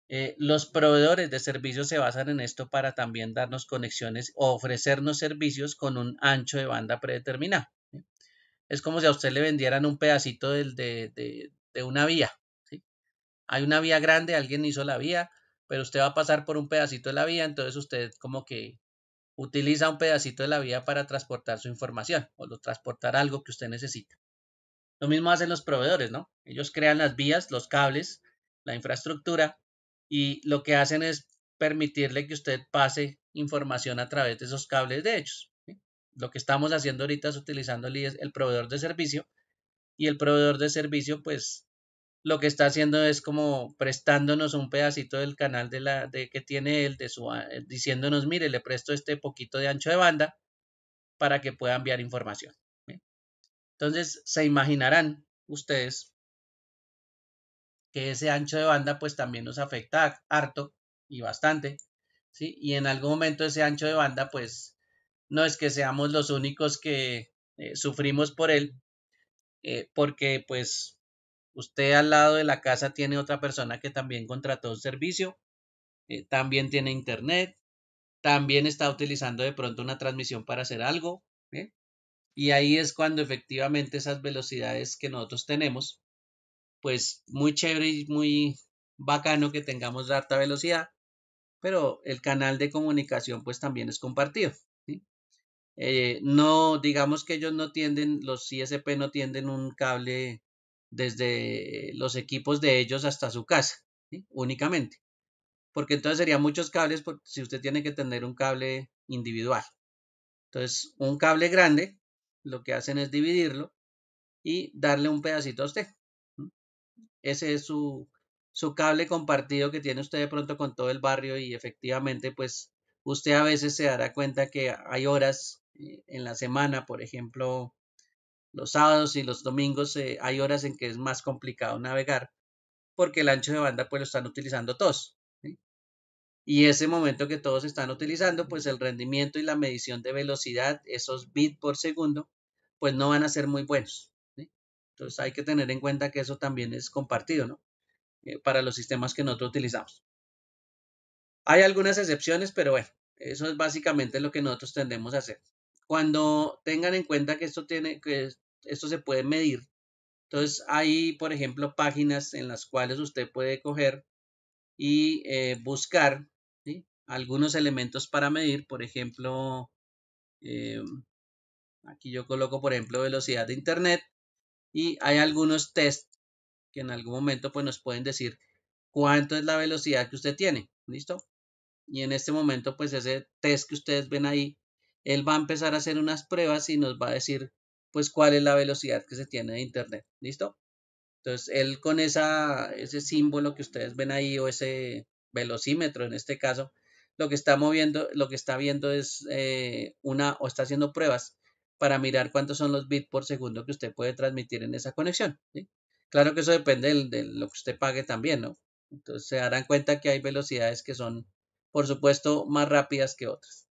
Speaker 1: Eh, los proveedores de servicios se basan en esto para también darnos conexiones o ofrecernos servicios con un ancho de banda predeterminado es como si a usted le vendieran un pedacito de, una vía. Hay una vía grande, alguien hizo la vía, pero usted va a pasar por un pedacito de la vía, entonces usted como que utiliza un pedacito de la vía para transportar su información o lo transportar algo que usted necesita. Lo mismo hacen los proveedores, ¿no? Ellos crean las vías, los cables, la infraestructura y lo que hacen es permitirle que usted pase información a través de esos cables de ellos lo que estamos haciendo ahorita es utilizando el, el proveedor de servicio y el proveedor de servicio pues lo que está haciendo es como prestándonos un pedacito del canal de la de que tiene él de su ah, eh, diciéndonos mire le presto este poquito de ancho de banda para que pueda enviar información entonces se imaginarán ustedes que ese ancho de banda pues también nos afecta harto y bastante sí y en algún momento ese ancho de banda pues no es que seamos los únicos que eh, sufrimos por él, eh, porque pues usted al lado de la casa tiene otra persona que también contrató un servicio, eh, también tiene internet, también está utilizando de pronto una transmisión para hacer algo, y ahí es cuando efectivamente esas velocidades que nosotros tenemos, pues muy chévere y muy bacano que tengamos de alta velocidad, pero el canal de comunicación pues también es compartido. Eh, no, digamos que ellos no tienden, los ISP no tienden un cable desde los equipos de ellos hasta su casa, únicamente. Porque entonces serían muchos cables por, si usted tiene que tener un cable individual. Entonces, un cable grande, lo que hacen es dividirlo y darle un pedacito a usted. Ese es su, su cable compartido que tiene usted de pronto con todo el barrio y efectivamente, pues usted a veces se dará cuenta que hay horas eh, en la semana, por ejemplo, los sábados y los domingos eh, hay horas en que es más complicado navegar porque el ancho de banda pues lo están utilizando todos. Y ese momento que todos están utilizando, pues el rendimiento y la medición de velocidad, esos bits por segundo, pues no van a ser muy buenos. Entonces hay que tener en cuenta que eso también es compartido, ¿no? Eh, para los sistemas que nosotros utilizamos. Hay algunas excepciones, pero bueno, eso es básicamente lo que nosotros tendemos a hacer cuando tengan en cuenta que esto tiene que esto se puede medir. Entonces hay, por ejemplo, páginas en las cuales usted puede coger y eh, buscar algunos elementos para medir. Por ejemplo, eh, aquí yo coloco, por ejemplo, velocidad de internet y hay algunos test que en algún momento pues, nos pueden decir cuánto es la velocidad que usted tiene. ¿Listo? Y en este momento, pues ese test que ustedes ven ahí él va a empezar a hacer unas pruebas y nos va a decir, pues, cuál es la velocidad que se tiene de Internet. ¿Listo? Entonces, él con ese símbolo que ustedes ven ahí o ese velocímetro en este caso, lo que está moviendo, lo que está viendo es eh, una o está haciendo pruebas para mirar cuántos son los bits por segundo que usted puede transmitir en esa conexión. Claro que eso depende de, lo que usted pague también, ¿no? Entonces se darán cuenta que hay velocidades que son, por supuesto, más rápidas que otras.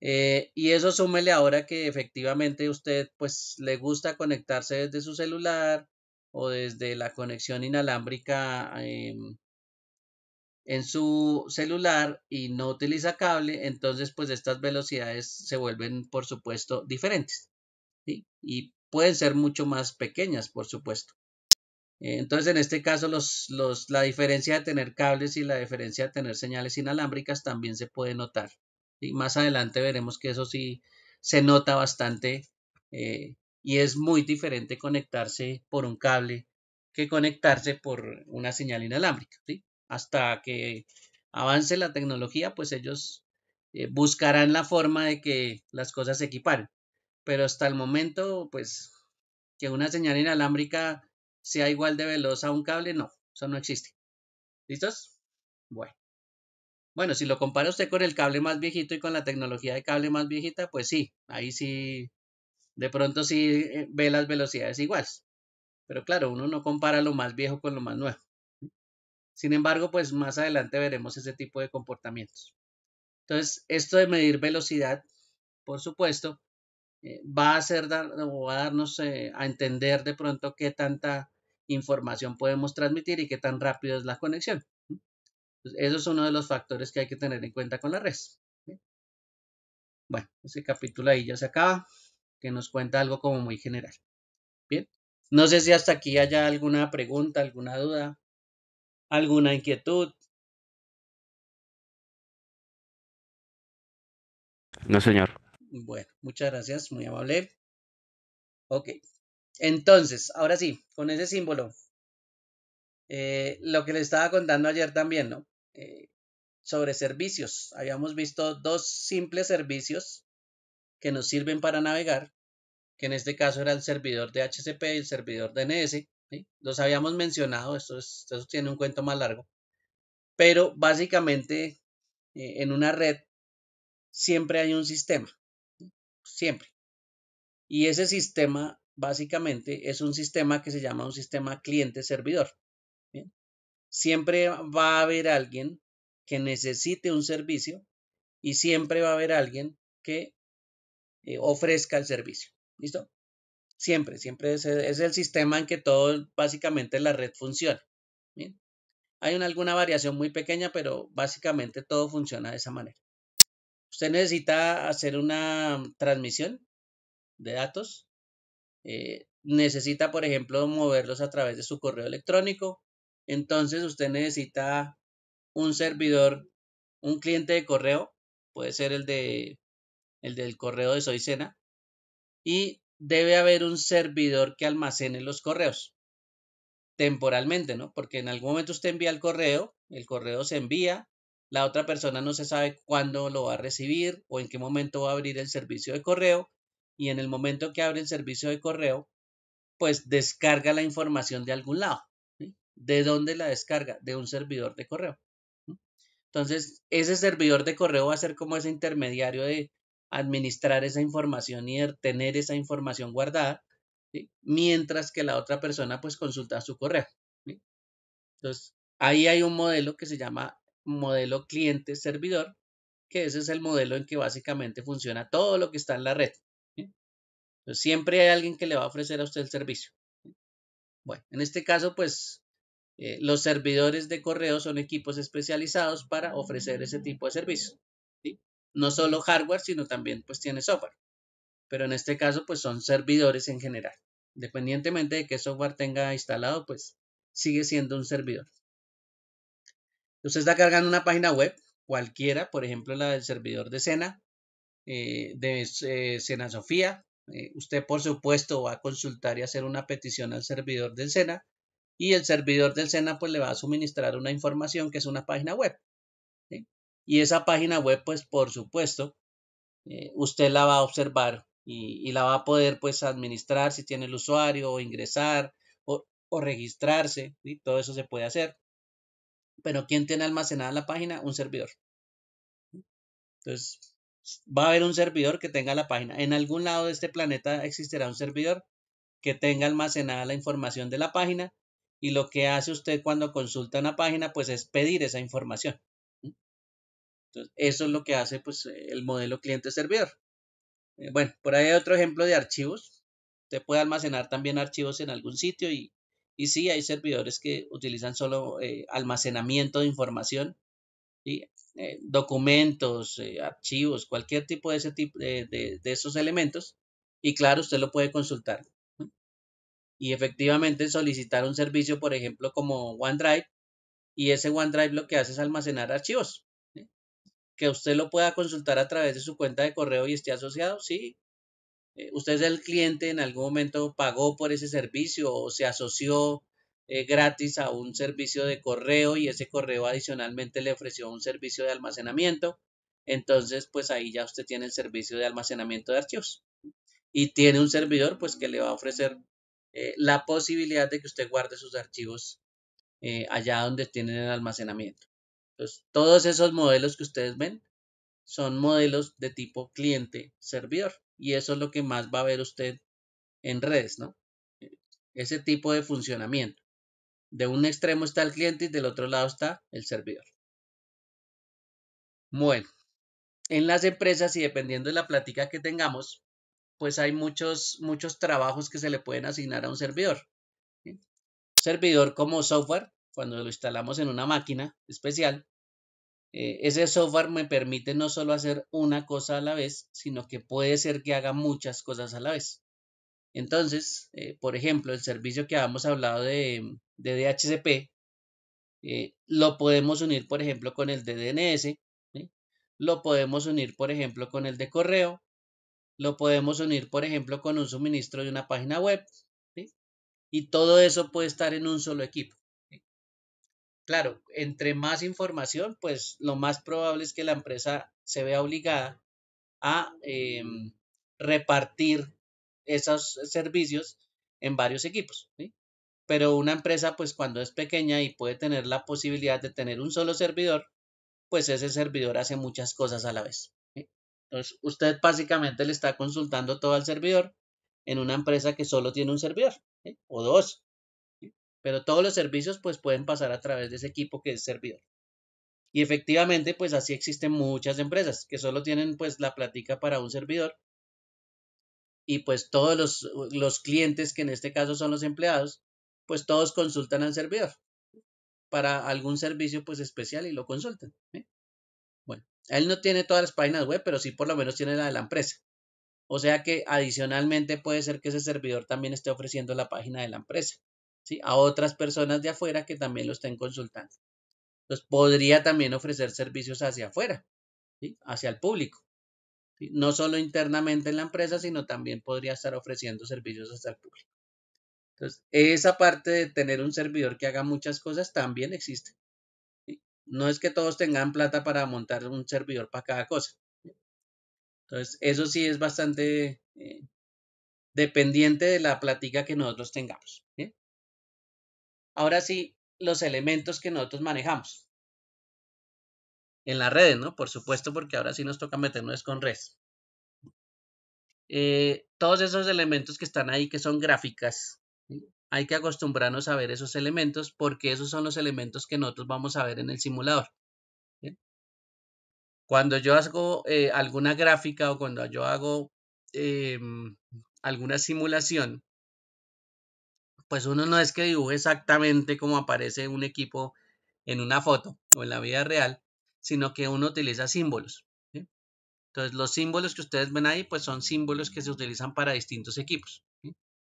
Speaker 1: Eh, y eso súmele ahora que efectivamente usted pues le gusta conectarse desde su celular o desde la conexión inalámbrica em, en su celular y no utiliza cable, entonces pues estas velocidades se vuelven por supuesto diferentes y pueden ser mucho más pequeñas por supuesto. Eh, entonces, en este caso, la diferencia de tener cables y la diferencia de tener señales inalámbricas también se puede notar. Y más adelante veremos que eso sí se nota bastante eh, y es muy diferente conectarse por un cable que conectarse por una señal inalámbrica. Hasta que avance la tecnología, pues ellos eh, buscarán la forma de que las cosas se equiparen. Pero hasta el momento, pues que una señal inalámbrica sea igual de veloz a un cable, no, eso no existe. ¿Listos? Bueno. Bueno, si lo compara usted con el cable más viejito y con la tecnología de cable más viejita, pues sí, ahí sí, de pronto sí eh, ve las velocidades iguales. Pero claro, uno no compara lo más viejo con lo más nuevo. Sin embargo, pues más adelante veremos ese tipo de comportamientos. Entonces, esto de medir velocidad, por supuesto, eh, va a hacer dar, o va a darnos eh, a entender de pronto qué tanta información podemos transmitir y qué tan rápido es la conexión. Pues, eso es uno de los factores que hay que tener en cuenta con la res. Bueno, ese capítulo ahí ya se acaba, que nos cuenta algo como muy general. Bien, no sé si hasta aquí haya alguna pregunta, alguna duda, alguna inquietud.
Speaker 2: No, señor. Bueno, muchas
Speaker 1: gracias, muy amable. Ok, entonces, ahora sí, con ese símbolo, eh, lo que les estaba contando ayer también, ¿no? Eh, sobre servicios. Habíamos visto dos simples servicios que nos sirven para navegar, que en este caso era el servidor de HCP y el servidor DNS. Los habíamos mencionado, esto, tiene un cuento más largo. Pero básicamente eh, en una red siempre hay un sistema, siempre. Y ese sistema básicamente es un sistema que se llama un sistema cliente-servidor siempre va a haber alguien que necesite un servicio y siempre va a haber alguien que eh, ofrezca el servicio. ¿Listo? Siempre, siempre es, eh, el sistema en que todo, básicamente, la red funciona. Hay alguna variación muy pequeña, pero básicamente todo funciona de esa manera. Usted necesita hacer una mm, transmisión de datos. Eh, necesita, por ejemplo, moverlos a través de su correo electrónico entonces usted necesita un servidor, un cliente de correo, puede ser el de el del correo de Soicena, y debe haber un servidor que almacene los correos temporalmente, ¿no? Porque en algún momento usted envía el correo, el correo se envía, la otra persona no se sabe cuándo lo va a recibir o en qué momento va a abrir el servicio de correo y en el momento que abre el servicio de correo, pues descarga la información de algún lado. ¿De dónde la descarga? De un servidor de correo. Entonces, ese servidor de correo va a ser como ese intermediario de administrar esa información y tener esa información guardada, mientras que la otra persona pues consulta su correo. Entonces, ahí hay un modelo que se llama modelo cliente-servidor, que ese es el modelo en que básicamente funciona todo lo que está en la red. siempre hay alguien que le va a ofrecer a usted el servicio. Bueno, en este caso, pues eh, los servidores de correo son equipos especializados para ofrecer ese tipo de servicio. No solo hardware, sino también pues tiene software. Pero en este caso pues son servidores en general. Dependientemente de qué software tenga instalado, pues sigue siendo un servidor. Usted está cargando una página web, cualquiera, por ejemplo la del servidor de Sena, eh, de CENA eh, Sofía. usted, por supuesto, va a consultar y hacer una petición al servidor de Sena y el servidor del SENA pues le va a suministrar una información que es una página web. Y esa página web pues por supuesto eh, usted la va a observar y, la va a poder pues administrar si tiene el usuario o ingresar o, registrarse. y Todo eso se puede hacer. Pero ¿quién tiene almacenada la página? Un servidor. Entonces va a haber un servidor que tenga la página. En algún lado de este planeta existirá un servidor que tenga almacenada la información de la página y lo que hace usted cuando consulta una página pues es pedir esa información. Entonces, eso es lo que hace pues el modelo cliente-servidor. Eh, bueno, por ahí hay otro ejemplo de archivos. Usted puede almacenar también archivos en algún sitio y, y sí, hay servidores que utilizan solo eh, almacenamiento de información, eh, documentos, archivos, cualquier tipo de ese de esos elementos. Y claro, usted lo puede consultar y efectivamente solicitar un servicio, por ejemplo, como OneDrive, y ese OneDrive lo que hace es almacenar archivos. Que usted lo pueda consultar a través de su cuenta de correo y esté asociado, sí. Eh, usted es el cliente, en algún momento pagó por ese servicio o se asoció eh, gratis a un servicio de correo y ese correo adicionalmente le ofreció un servicio de almacenamiento. Entonces, pues ahí ya usted tiene el servicio de almacenamiento de archivos. Y tiene un servidor, pues que le va a ofrecer eh, la posibilidad de que usted guarde sus archivos eh, allá donde tienen el almacenamiento. Entonces, todos esos modelos que ustedes ven son modelos de tipo cliente-servidor y eso es lo que más va a ver usted en redes, ¿no? Eh, ese tipo de funcionamiento. De un extremo está el cliente y del otro lado está el servidor. Bueno, en las empresas y dependiendo de la plática que tengamos, pues hay muchos, muchos trabajos que se le pueden asignar a un servidor. servidor como software, cuando lo instalamos en una máquina especial, eh, ese software me permite no solo hacer una cosa a la vez, sino que puede ser que haga muchas cosas a la vez. Entonces, eh, por ejemplo, el servicio que habíamos hablado de, DHCP, eh, lo podemos unir, por ejemplo, con el de DNS, lo podemos unir, por ejemplo, con el de correo, lo podemos unir, por ejemplo, con un suministro de una página web. Y todo eso puede estar en un solo equipo. Claro, entre más información, pues lo más probable es que la empresa se vea obligada a em, repartir esos servicios en varios equipos. Pero una empresa, pues cuando es pequeña y puede tener la posibilidad de tener un solo servidor, pues ese servidor hace muchas cosas a la vez. Entonces, usted básicamente le está consultando todo al servidor en una empresa que solo tiene un servidor o dos. Pero todos los servicios pues pueden pasar a través de ese equipo que es servidor. Y efectivamente, pues así existen muchas empresas que solo tienen pues la plática para un servidor. Y pues todos los, los clientes, que en este caso son los empleados, pues todos consultan al servidor para algún servicio pues especial y lo consultan. Bueno, él no tiene todas las páginas web, pero sí por lo menos tiene la de la empresa. O sea que adicionalmente puede ser que ese servidor también esté ofreciendo la página de la empresa, ¿sí? A otras personas de afuera que también lo estén consultando. Entonces podría también ofrecer servicios hacia afuera, ¿sí? hacia el público. No solo internamente en la empresa, sino también podría estar ofreciendo servicios hacia el público. Entonces, esa parte de tener un servidor que haga muchas cosas también existe no es que todos tengan plata para montar un servidor para cada cosa. Entonces, eso sí es bastante eh, dependiente de la plática que nosotros tengamos. Ahora sí, los elementos que nosotros manejamos. En las redes, ¿no? Por supuesto, porque ahora sí nos toca meternos con redes. Eh, todos esos elementos que están ahí, que son gráficas, hay que acostumbrarnos a ver esos elementos porque esos son los elementos que nosotros vamos a ver en el simulador. Cuando yo hago eh, alguna gráfica o cuando yo hago em, alguna simulación, pues uno no es que dibuje exactamente como aparece un equipo en una foto o en la vida real, sino que uno utiliza símbolos. Entonces los símbolos que ustedes ven ahí, pues son símbolos que se utilizan para distintos equipos.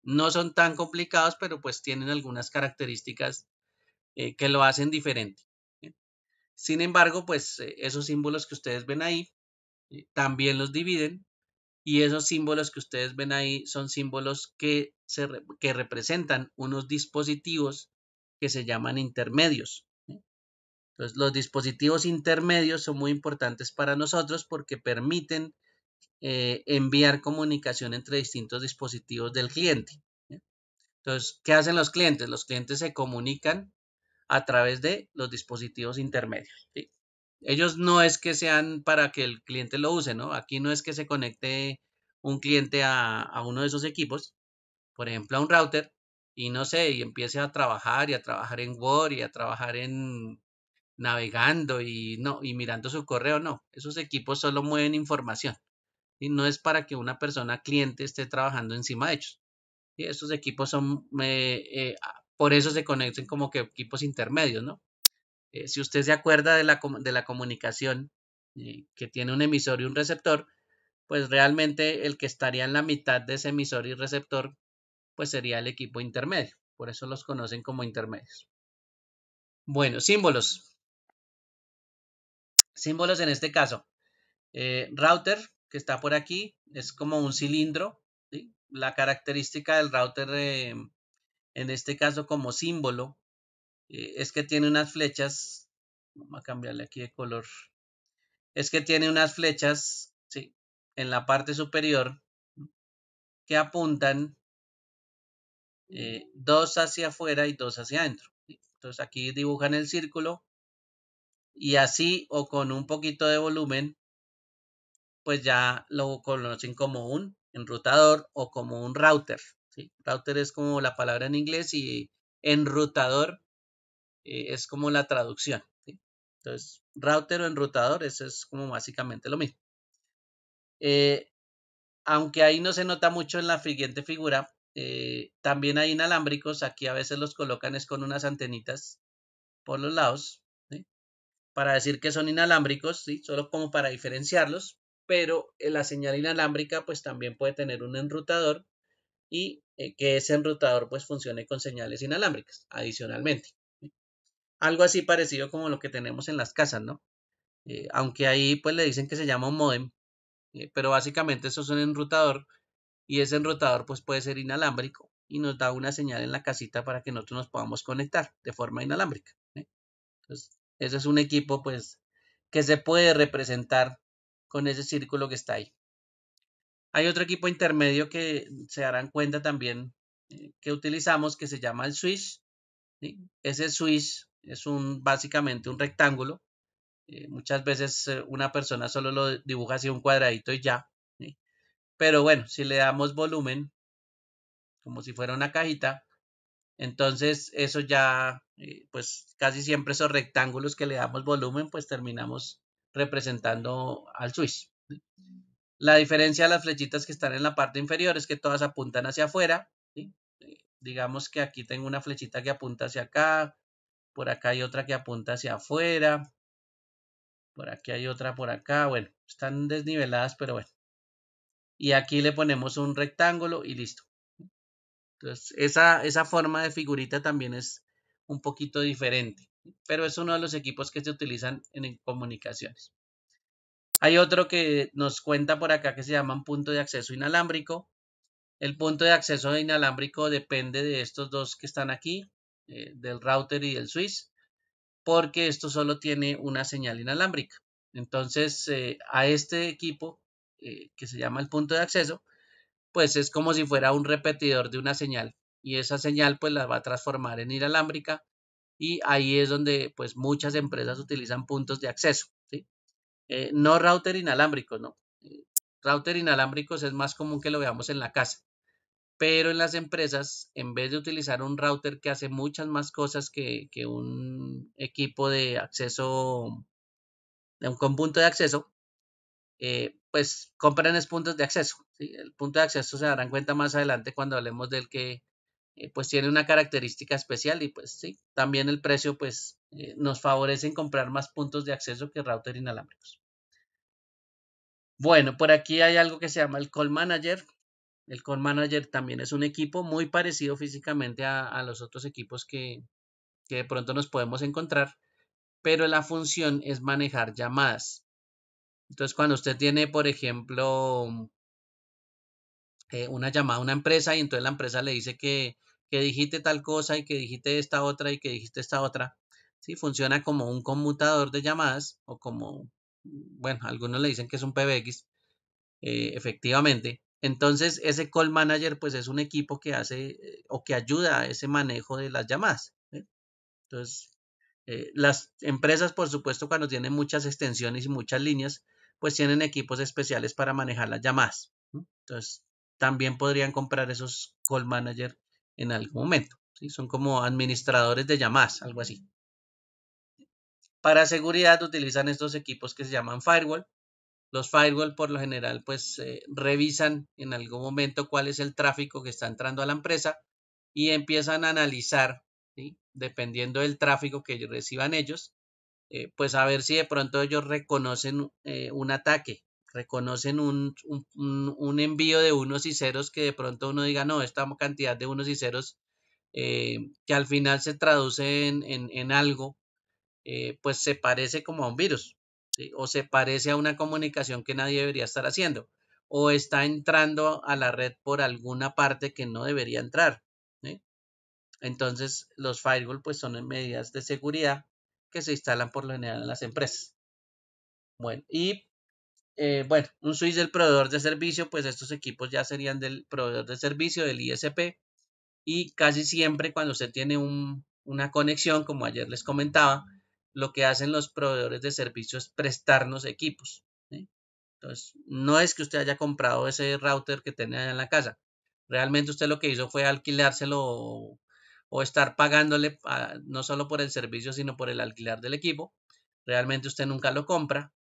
Speaker 1: No son tan complicados, pero pues tienen algunas características eh, que lo hacen diferente. Sin embargo, pues eh, esos símbolos que ustedes ven ahí eh, también los dividen y esos símbolos que ustedes ven ahí son símbolos que, que representan unos dispositivos que se llaman intermedios. Entonces, los dispositivos intermedios son muy importantes para nosotros porque permiten eh, enviar comunicación entre distintos dispositivos del cliente. ¿eh? Entonces, ¿qué hacen los clientes? Los clientes se comunican a través de los dispositivos intermedios. Ellos no es que sean para que el cliente lo use, ¿no? Aquí no es que se conecte un cliente a, uno de esos equipos, por ejemplo, a un router, y no sé, y empiece a trabajar y a trabajar en Word y a trabajar en navegando y no y mirando su correo, no, esos equipos solo mueven información y no es para que una persona cliente esté trabajando encima de ellos. Y estos equipos son, eh, eh, ah, por eso se conectan como que equipos intermedios, ¿no? Eh, si usted se acuerda de la, de la comunicación que tiene un emisor y un receptor, pues realmente el que estaría en la mitad de ese emisor y receptor, pues sería el equipo intermedio. Por eso los conocen como intermedios. Bueno, símbolos. Símbolos en este caso. router, está por aquí, es como un cilindro, la característica del router eh, en este caso como símbolo eh, es que tiene unas flechas, vamos a cambiarle aquí de color, es que tiene unas flechas ¿sí? en la parte superior que apuntan eh, dos hacia afuera y dos hacia adentro. Entonces aquí dibujan el círculo y así o con un poquito de volumen pues ya lo conocen como un enrutador o como un router. Router es como la palabra en inglés y enrutador eh, es como la traducción. Entonces, router o enrutador, eso es como básicamente lo mismo. Eh, aunque ahí no se nota mucho en la siguiente figura, eh, también hay inalámbricos, aquí a veces los colocan es con unas antenitas por los lados, para decir que son inalámbricos, ¿sí? solo como para diferenciarlos, pero eh, la señal inalámbrica pues también puede tener un enrutador y eh, que ese enrutador pues funcione con señales inalámbricas adicionalmente. Algo así parecido como lo que tenemos en las casas, ¿no? Eh, aunque ahí pues le dicen que se llama un modem, pero básicamente eso es un enrutador y ese enrutador pues puede ser inalámbrico y nos da una señal en la casita para que nosotros nos podamos conectar de forma inalámbrica. Entonces, ese es un equipo pues que se puede representar con ese círculo que está ahí. Hay otro equipo intermedio que mm, se darán cuenta también eh, que utilizamos que se llama el switch. Ese switch es un, básicamente un rectángulo. Eh, muchas veces eh, una persona solo lo dibuja así un cuadradito y ya. Pero bueno, si le damos volumen, como si fuera una cajita, entonces eso ya, pues casi siempre esos rectángulos que le damos volumen, pues terminamos representando al Swiss. La diferencia de las flechitas que están en la parte inferior es que todas apuntan hacia afuera. Eh, digamos que aquí tengo una flechita que apunta hacia acá, por acá hay otra que apunta hacia afuera, por aquí hay otra por acá, bueno, están desniveladas, pero bueno. Y aquí le ponemos un rectángulo y listo. Entonces, esa, esa forma de figurita también es un poquito diferente pero es uno de los equipos que se utilizan en comunicaciones. Hay otro que nos cuenta por acá que se llama punto de acceso inalámbrico. El punto de acceso inalámbrico depende de estos dos que están aquí, eh, del router y del switch, porque esto solo tiene una señal inalámbrica. Entonces, eh, a este equipo eh, que se llama el punto de acceso, pues es como si fuera un repetidor de una señal y esa señal pues la va a transformar en inalámbrica y ahí es donde pues muchas empresas utilizan puntos de acceso, eh, no router inalámbricos, no. Eh, router inalámbricos es más común que lo veamos en la casa, pero en las empresas, en vez de utilizar un router que hace muchas más cosas que, un equipo de acceso, de un con punto de acceso, eh, pues compran es puntos de acceso. El punto de acceso se darán cuenta más adelante cuando hablemos del que eh, pues tiene una característica especial y pues sí, también el precio pues eh, nos favorece en comprar más puntos de acceso que router inalámbricos. Bueno, por aquí hay algo que se llama el Call Manager. El Call Manager también es un equipo muy parecido físicamente a, los otros equipos que, de pronto nos podemos encontrar, pero la función es manejar llamadas. Entonces, cuando usted tiene, por ejemplo, eh, una llamada a una empresa y entonces la empresa le dice que que dijiste tal cosa y que dijiste esta otra y que dijiste esta otra. ¿sí? Funciona como un conmutador de llamadas o como, bueno, algunos le dicen que es un PBX, eh, efectivamente. Entonces, ese call manager, pues es un equipo que hace eh, o que ayuda a ese manejo de las llamadas. ¿eh? Entonces, las empresas, por supuesto, cuando tienen muchas extensiones y muchas líneas, pues tienen equipos especiales para manejar las llamadas. Entonces, también podrían comprar esos call manager en algún momento. ¿sí? Son como administradores de llamadas, algo así. Para seguridad utilizan estos equipos que se llaman firewall. Los firewall por lo general pues eh, revisan en algún momento cuál es el tráfico que está entrando a la empresa y empiezan a analizar, dependiendo del tráfico que reciban ellos, eh, pues a ver si de pronto ellos reconocen eh, un ataque reconocen un, envío de unos y ceros que de pronto uno diga, no, esta cantidad de unos y ceros eh, que al final se traduce en, algo, eh, pues se parece como a un virus, o se parece a una comunicación que nadie debería estar haciendo, o está entrando a la red por alguna parte que no debería entrar. Entonces, los firewall pues son medidas de seguridad que se instalan por lo general en las empresas. Bueno, y eh, bueno, un switch del proveedor de servicio, pues estos equipos ya serían del proveedor de servicio, del ISP, y casi siempre cuando usted tiene una conexión, como ayer les comentaba, lo que hacen los proveedores de servicio es prestarnos equipos. Entonces, no es que usted haya comprado ese router que tenía en la casa. Realmente usted lo que hizo fue alquilárselo o, estar pagándole ah, no solo por el servicio, sino por el alquiler del equipo. Realmente usted nunca lo compra,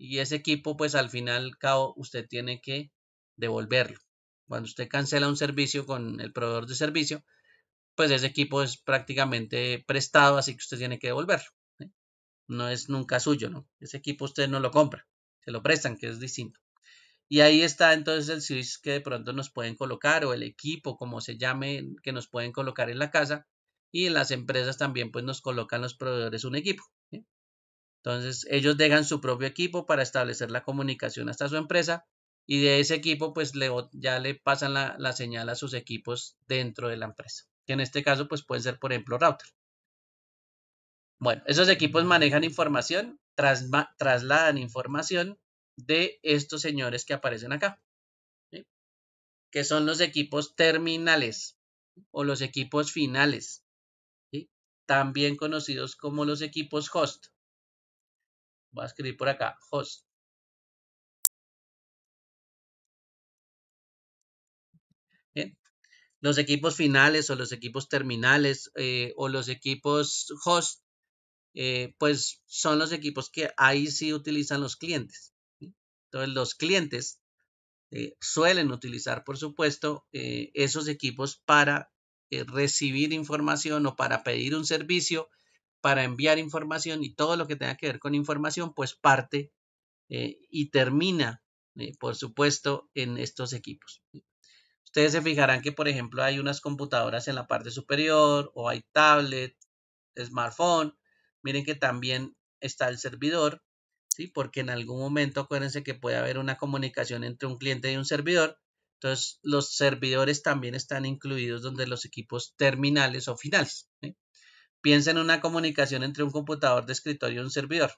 Speaker 1: y ese equipo pues al final cabo usted tiene que devolverlo. Cuando usted cancela un servicio con el proveedor de servicio, pues ese equipo es prácticamente prestado, así que usted tiene que devolverlo. No es nunca suyo, ¿no? Ese equipo usted no lo compra, se lo prestan, que es distinto. Y ahí está entonces el switch que de pronto nos pueden colocar o el equipo, como se llame, que nos pueden colocar en la casa. Y en las empresas también pues nos colocan los proveedores un equipo. Entonces, ellos dejan su propio equipo para establecer la comunicación hasta su empresa y de ese equipo, pues le, ya le pasan la, señal a sus equipos dentro de la empresa, que en este caso, pues pueden ser, por ejemplo, router. Bueno, esos equipos manejan información, trasladan información de estos señores que aparecen acá, que son los equipos terminales o los equipos finales, también conocidos como los equipos host. Voy a escribir por
Speaker 2: acá, host.
Speaker 1: Los equipos finales o los equipos terminales eh, o los equipos host, eh, pues son los equipos que ahí sí utilizan los clientes. Entonces los clientes eh, suelen utilizar, por supuesto, esos equipos para recibir información o para pedir un servicio para enviar información y todo lo que tenga que ver con información, pues parte eh, y termina, eh, por supuesto, en estos equipos. Ustedes se fijarán que, por ejemplo, hay unas computadoras en la parte superior o hay tablet, smartphone. Miren que también está el servidor, ¿sí? Porque en algún momento acuérdense que puede haber una comunicación entre un cliente y un servidor. Entonces, los servidores también están incluidos donde los equipos terminales o finales. Piensa en una comunicación entre un computador de escritorio y un servidor.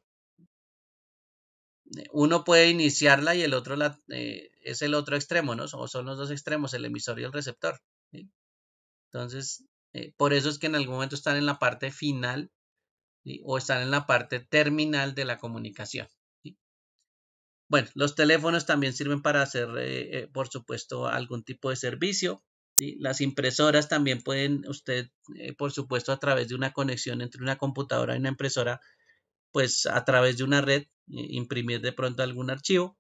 Speaker 1: Eh, uno puede iniciarla y el otro eh, es el otro extremo, ¿no? O son los dos extremos, el emisor y el receptor. Entonces, eh, por eso es que en algún momento están en la parte final o están en la parte terminal de la comunicación. Bueno, los teléfonos también sirven para hacer, por supuesto, algún tipo de servicio. Las impresoras también pueden, usted, eh, por supuesto, a través de una conexión entre una computadora y una impresora, pues a través de una red, eh, imprimir de pronto algún archivo.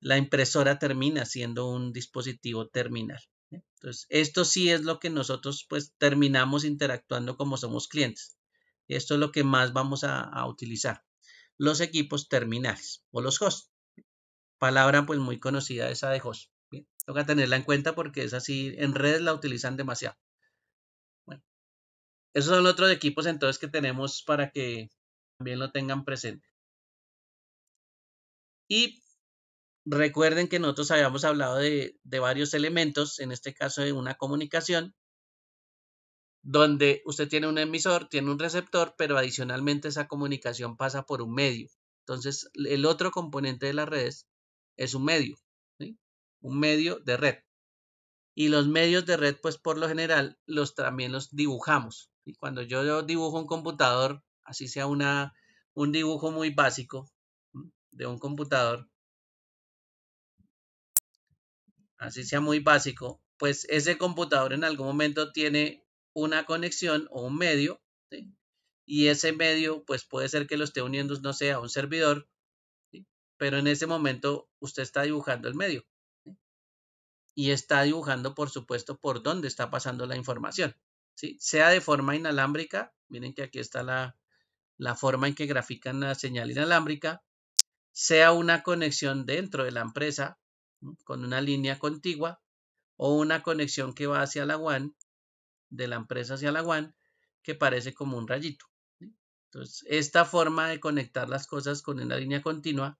Speaker 1: La impresora termina siendo un dispositivo terminal. ¿eh? Entonces, esto sí es lo que nosotros pues terminamos interactuando como somos clientes. Esto es lo que más vamos a, utilizar. Los equipos terminales o los hosts. Palabra pues muy conocida esa de hosts. Toca tenerla en cuenta porque es así, en redes la utilizan demasiado. Bueno, esos son otros equipos entonces que tenemos para que también lo tengan presente. Y recuerden que nosotros habíamos hablado de, de varios elementos, en este caso de una comunicación, donde usted tiene un emisor, tiene un receptor, pero adicionalmente esa comunicación pasa por un medio. Entonces, el otro componente de las redes es un medio un medio de red. Y los medios de red, pues por lo general, los también los dibujamos. Y cuando yo dibujo un computador, así sea una, un dibujo muy básico de un computador, así sea muy básico, pues ese computador en algún momento tiene una conexión o un medio, y ese medio pues puede ser que lo esté uniendo, no sea un servidor, pero en ese momento usted está dibujando el medio y está dibujando, por supuesto, por dónde está pasando la información. Sea de forma inalámbrica, miren que aquí está la, forma en que grafican la señal inalámbrica, sea una conexión dentro de la empresa con una línea contigua o una conexión que va hacia la WAN, de la empresa hacia la WAN, que parece como un rayito. Entonces, esta forma de conectar las cosas con una línea continua,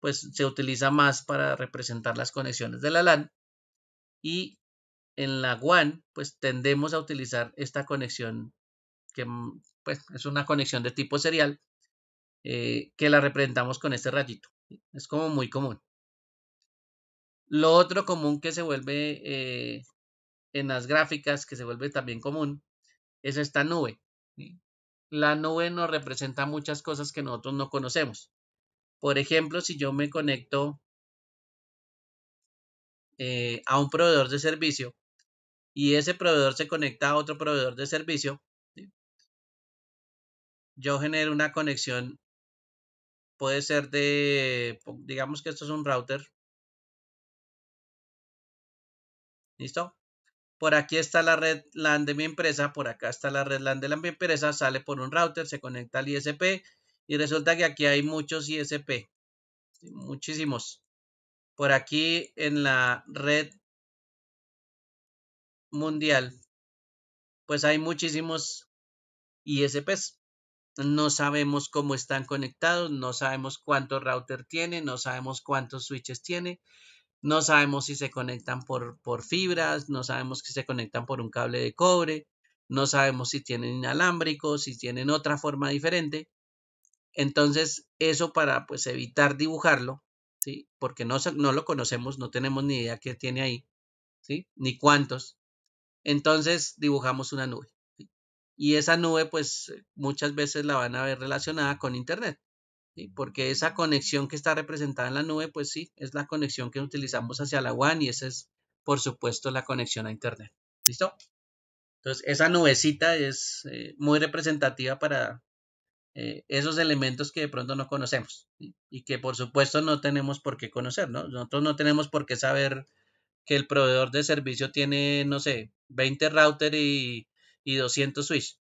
Speaker 1: pues se utiliza más para representar las conexiones de la LAN y en la WAN pues tendemos a utilizar esta conexión que mm, pues, es una conexión de tipo serial eh, que la representamos con este rayito. Es como muy común. Lo otro común que se vuelve eh, en las gráficas, que se vuelve también común, es esta nube. La nube nos representa muchas cosas que nosotros no conocemos. Por ejemplo, si yo me conecto eh, a un proveedor de servicio y ese proveedor se conecta a otro proveedor de servicio, yo genero una conexión, puede ser de, digamos que esto es un router. ¿Listo? Por aquí está la red LAN de mi empresa, por acá está la red LAN de la mi empresa, sale por un router, se conecta al ISP y resulta que aquí hay muchos ISP, muchísimos por aquí en la red mundial, pues hay muchísimos ISPs. No sabemos cómo están conectados, no sabemos cuántos router tiene, no sabemos cuántos switches tiene, no sabemos si se conectan por, por fibras, no sabemos si se conectan por un cable de cobre, no sabemos si tienen inalámbricos, si tienen otra forma diferente. Entonces, eso para pues evitar dibujarlo, porque no, no lo conocemos, no tenemos ni idea qué tiene ahí, ¿sí? Ni cuántos. Entonces dibujamos una nube. Y esa nube, pues muchas veces la van a ver relacionada con Internet, Porque esa conexión que está representada en la nube, pues sí, es la conexión que utilizamos hacia la WAN y esa es, por supuesto, la conexión a Internet. ¿Listo? Entonces, esa nubecita es eh, muy representativa para eh, esos elementos que de pronto no conocemos y que por supuesto no tenemos por qué conocer, ¿no? Nosotros no tenemos por qué saber que el proveedor de servicio tiene, no sé, 20 router y, 200 switch.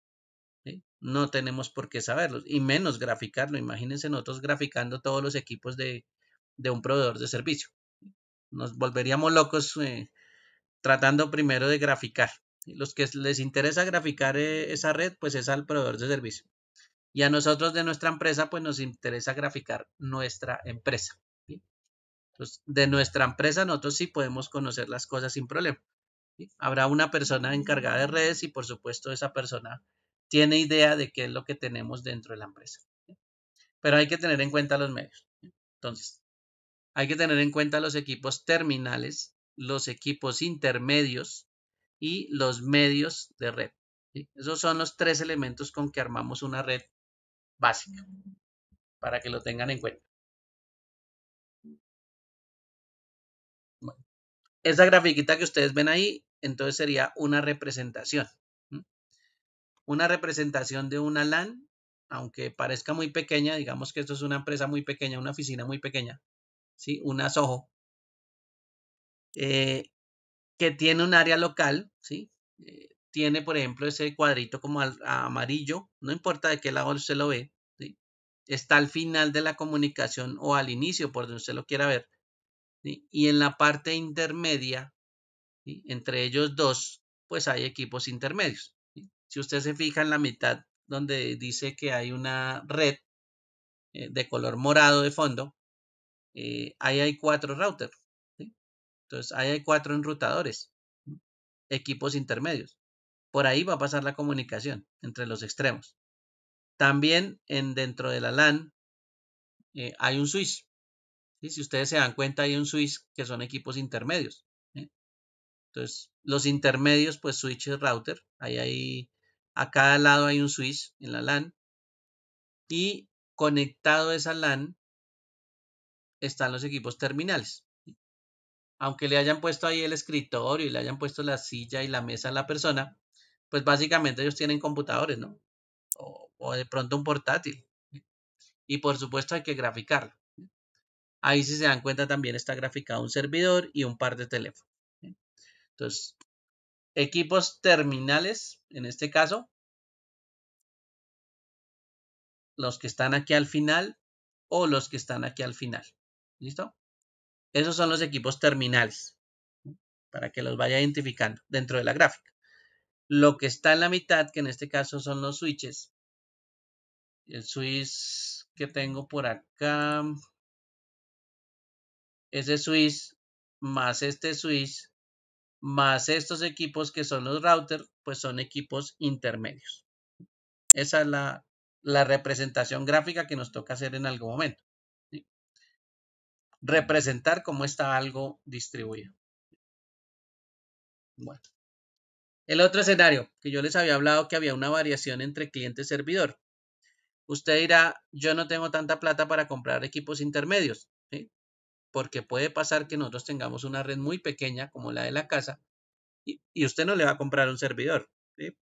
Speaker 1: No tenemos por qué saberlo. y menos graficarlo. Imagínense nosotros graficando todos los equipos de, un proveedor de servicio. Nos volveríamos locos eh, tratando primero de graficar. Los que les interesa graficar eh, esa red, pues es al proveedor de servicio. Y a nosotros de nuestra empresa, pues nos interesa graficar nuestra empresa. Entonces, de nuestra empresa, nosotros sí podemos conocer las cosas sin problema. Habrá una persona encargada de redes y, por supuesto, esa persona tiene idea de qué es lo que tenemos dentro de la empresa. Pero hay que tener en cuenta los medios. Entonces, hay que tener en cuenta los equipos terminales, los equipos intermedios y los medios de red. Esos son los tres elementos con que armamos una red básica, mm. para que lo tengan en cuenta.
Speaker 2: esa grafiquita
Speaker 1: que ustedes ven ahí, entonces sería una representación. Una representación de una LAN, aunque parezca muy pequeña, digamos que esto es una empresa muy pequeña, una oficina muy pequeña, ¿sí? una SOHO, eh, que tiene un área local, ¿sí? Eh, tiene, por ejemplo, ese cuadrito como amarillo, no importa de qué lado usted lo ve, está al final de la comunicación o al inicio, por donde usted lo quiera ver. Y en la parte intermedia, entre ellos dos, pues hay equipos intermedios. Si usted se fija en la mitad donde dice que hay una red eh, de color morado de fondo, eh, ahí hay cuatro routers. Entonces, ahí hay cuatro enrutadores, equipos intermedios. Por ahí va a pasar la comunicación entre los extremos. También en, dentro de la LAN eh, hay un switch. Si ustedes se dan cuenta, hay un switch que son equipos intermedios. ¿eh? Entonces, los intermedios, pues switch router. Ahí hay, a cada lado hay un switch en la LAN. Y conectado a esa LAN están los equipos terminales. Aunque le hayan puesto ahí el escritorio y le hayan puesto la silla y la mesa a la persona, pues básicamente ellos tienen computadores, ¿no? O, de pronto un portátil. Y por supuesto hay que graficarlo. Ahí si se dan cuenta también está graficado un servidor y un par de teléfonos. Entonces, equipos terminales, en este caso,
Speaker 2: los que están aquí al final o los que están aquí
Speaker 1: al final. ¿Listo? Esos son los equipos terminales, para que los vaya identificando dentro de la gráfica lo que está en la mitad, que en este caso son los switches. El switch que tengo por acá, ese switch más este switch más estos equipos que son los routers, pues son equipos intermedios. Esa es la, representación gráfica que nos toca hacer en algún momento. Representar cómo está algo distribuido. Bueno. El otro escenario, que yo les había hablado que había una variación entre cliente y servidor. Usted dirá, yo no tengo tanta plata para comprar equipos intermedios, ¿sí? porque puede pasar que nosotros tengamos una red muy pequeña como la de la casa y, usted no le va a comprar un servidor. ¿sí?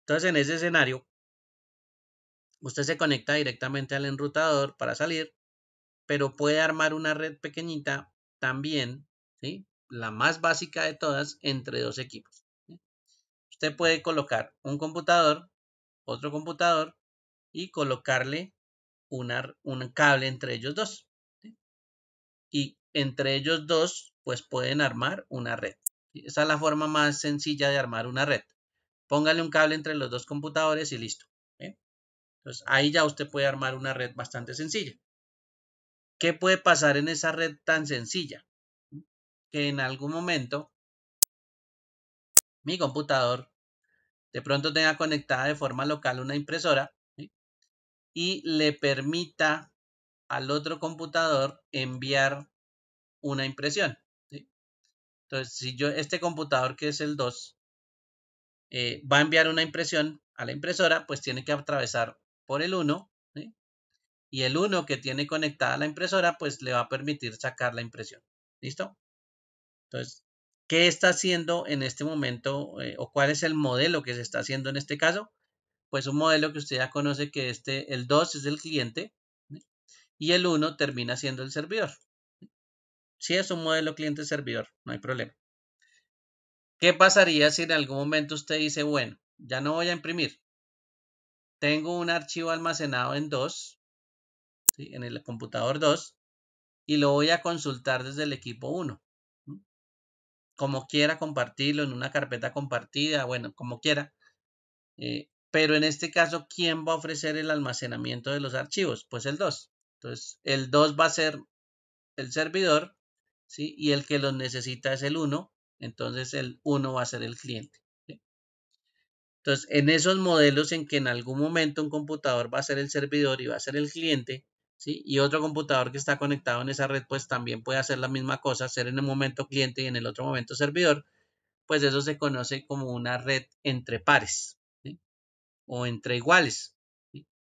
Speaker 1: Entonces, en ese escenario, usted se conecta directamente al enrutador para salir, pero puede armar una red pequeñita también, ¿sí? la más básica de todas, entre dos equipos. Usted puede colocar un computador, otro computador y colocarle una, un cable entre ellos dos. Y entre ellos dos, pues pueden armar una red. Esa es la forma más sencilla de armar una red. Póngale un cable entre los dos computadores y listo. Entonces ahí ya usted puede armar una red bastante sencilla. ¿Qué puede pasar en esa red tan sencilla? que en algún momento mi computador de pronto tenga conectada de forma local una impresora y le permita al otro computador enviar una impresión. Entonces, si yo, este computador que es el 2, eh, va a enviar una impresión a la impresora, pues tiene que atravesar por el 1, y el 1 que tiene conectada la impresora, pues le va a permitir sacar la impresión. ¿Listo? Entonces, ¿qué está haciendo en este momento eh, o cuál es el modelo que se está haciendo en este caso? Pues un modelo que usted ya conoce que este, el 2 es el cliente y el 1 termina siendo el servidor. Si es un modelo cliente-servidor, no hay problema. ¿Qué pasaría si en algún momento usted dice, bueno, ya no voy a imprimir? Tengo un archivo almacenado en 2, en el computador 2, y lo voy a consultar desde el equipo 1 como quiera compartirlo, en una carpeta compartida, bueno, como quiera. Eh, pero en este caso, ¿quién va a ofrecer el almacenamiento de los archivos? Pues el 2. Entonces, el 2 va a ser el servidor, ¿sí? Y el que los necesita es el 1. Entonces, el 1 va a ser el cliente. Entonces, en esos modelos en que en algún momento un computador va a ser el servidor y va a ser el cliente, y otro computador que está conectado en esa red, pues también puede hacer la misma cosa, ser en un momento cliente y en el otro momento servidor, pues eso se conoce como una red entre pares o entre iguales.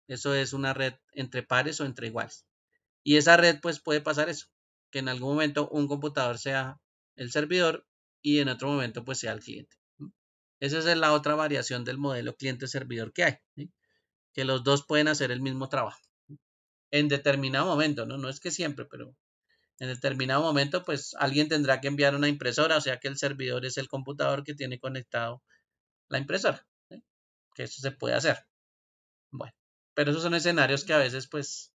Speaker 1: Eso es una red entre pares o entre iguales. Y esa red, pues puede pasar eso, que en algún momento un computador sea el servidor y en otro momento pues sea el cliente. Esa es la otra variación del modelo cliente-servidor que hay, que los dos pueden hacer el mismo trabajo en determinado momento, ¿no? No es que siempre, pero en determinado momento, pues alguien tendrá que enviar una impresora, o sea que el servidor es el computador que tiene conectado la impresora, que eso se puede hacer. Bueno, pero esos son escenarios que a veces, pues,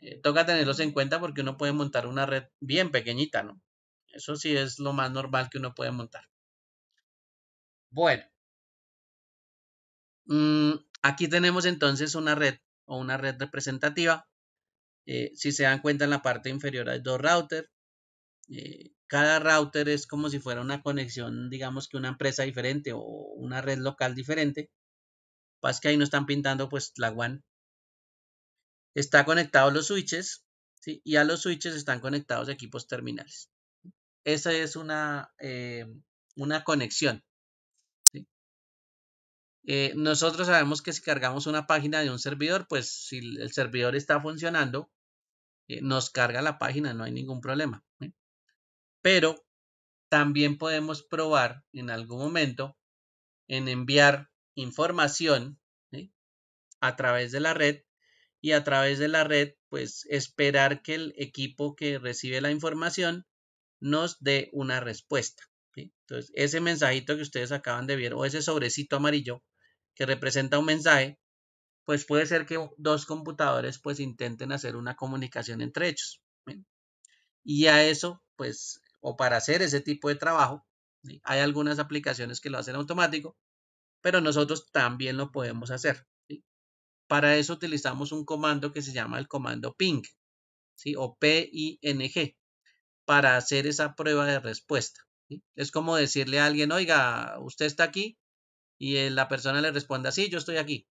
Speaker 1: eh, toca tenerlos en cuenta porque uno puede montar una red bien pequeñita, ¿no? Eso sí es lo más normal que uno puede montar. Bueno, mm, aquí tenemos entonces una red o una red representativa eh, si se dan cuenta en la parte inferior hay dos routers. Eh, cada router es como si fuera una conexión, digamos que una empresa diferente o una red local diferente. Pasa que ahí no están pintando pues la WAN. Está conectado los switches y a los switches están conectados equipos terminales. Esa es una eh, conexión. Eh, nosotros sabemos que si cargamos una página de un servidor, pues si el servidor está funcionando, eh, nos carga la página, no hay ningún problema. Pero también podemos probar en algún momento en enviar información a través de la red y a través de la red, pues esperar que el equipo que recibe la información nos dé una respuesta. Entonces, ese mensajito que ustedes acaban de ver o ese sobrecito amarillo que representa un mensaje, pues puede ser que dos computadores pues intenten hacer una comunicación entre ellos. Y a eso, pues, o para hacer ese tipo de trabajo, hay algunas aplicaciones que lo hacen automático, pero nosotros también lo podemos hacer. Para eso utilizamos un comando que se llama el comando ping, ¿sí? o g, para hacer esa prueba de respuesta. Es como decirle a alguien, oiga, usted está aquí, y eh, la persona le responde así, yo estoy aquí.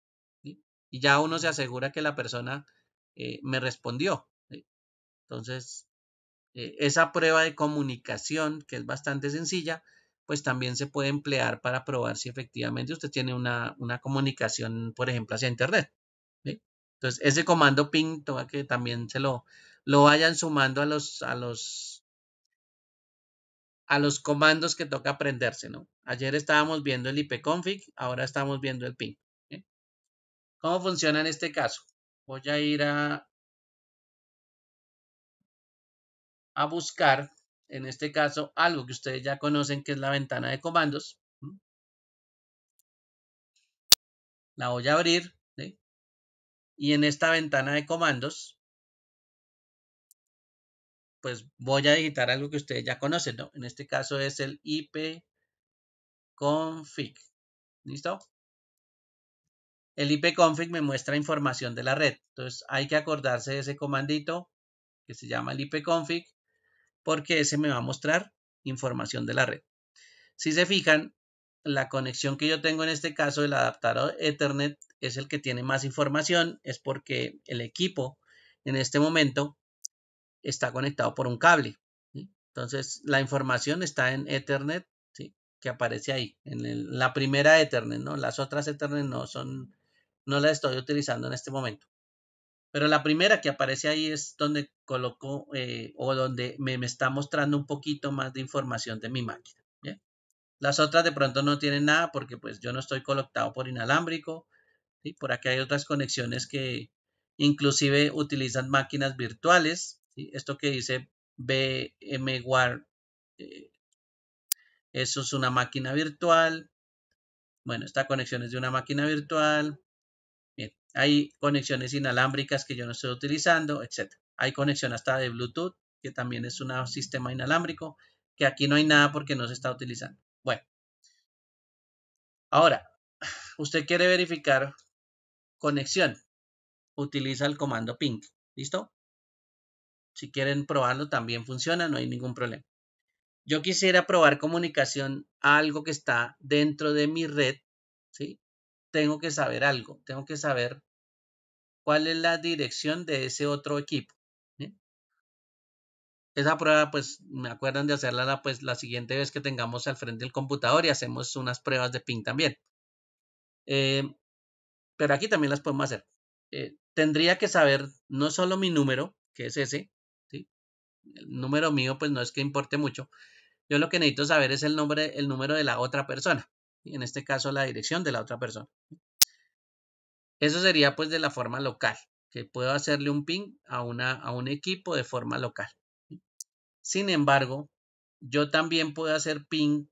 Speaker 1: Y ya uno se asegura que la persona eh, me respondió. Entonces, eh, esa prueba de comunicación, que es bastante sencilla, pues también se puede emplear para probar si efectivamente usted tiene una, comunicación, por ejemplo, hacia Internet. Entonces, ese comando ping, que también se lo, lo vayan sumando a los, a los a los comandos que toca aprenderse, ¿no? Ayer estábamos viendo el ipconfig, ahora estamos viendo el ping. ¿eh? ¿Cómo funciona en este caso? Voy a ir a,
Speaker 2: a buscar, en este caso,
Speaker 1: algo que ustedes ya conocen, que es la ventana de comandos. La voy a abrir, Y en esta ventana de comandos,
Speaker 2: pues voy a editar algo que ustedes ya conocen, ¿no? En
Speaker 1: este caso es el ipconfig. ¿Listo? El ipconfig me muestra información de la red. Entonces hay que acordarse de ese comandito que se llama el ipconfig porque ese me va a mostrar información de la red. Si se fijan, la conexión que yo tengo en este caso, el adaptador Ethernet, es el que tiene más información, es porque el equipo en este momento está conectado por un cable. Entonces, la información está en Ethernet, que aparece ahí, en la primera Ethernet, ¿no? Las otras Ethernet no son, no las estoy utilizando en este momento. Pero la primera que aparece ahí es donde coloco eh, o donde me, está mostrando un poquito más de información de mi máquina. Las otras de pronto no tienen nada porque pues yo no estoy conectado por inalámbrico. Por aquí hay otras conexiones que inclusive utilizan máquinas virtuales. Esto que dice VMware, eh, eso es una máquina virtual. Bueno, esta conexión es de una máquina virtual. Bien, hay conexiones inalámbricas que yo no estoy utilizando, etc. Hay conexión hasta de Bluetooth, que también es un sistema inalámbrico, que aquí no hay nada porque no se está utilizando. Bueno, ahora, usted quiere verificar conexión. Utiliza el comando ping. ¿Listo? Si quieren probarlo, también funciona, no hay ningún problema. Yo quisiera probar comunicación a algo que está dentro de mi red, ¿sí? Tengo que saber algo, tengo que saber cuál es la dirección de ese otro equipo. Esa prueba, pues, me acuerdan de hacerla la, pues, la siguiente vez que tengamos al frente el computador y hacemos unas pruebas de ping también. Eh, pero aquí también las podemos hacer. Eh, tendría que saber no solo mi número, que es ese, el número mío pues no es que importe mucho. Yo lo que necesito saber es el nombre, el número de la otra persona. Y en este caso la dirección de la otra persona. Eso sería pues de la forma local, que puedo hacerle un ping a, una, a un equipo de forma local. Sin embargo, yo también puedo hacer ping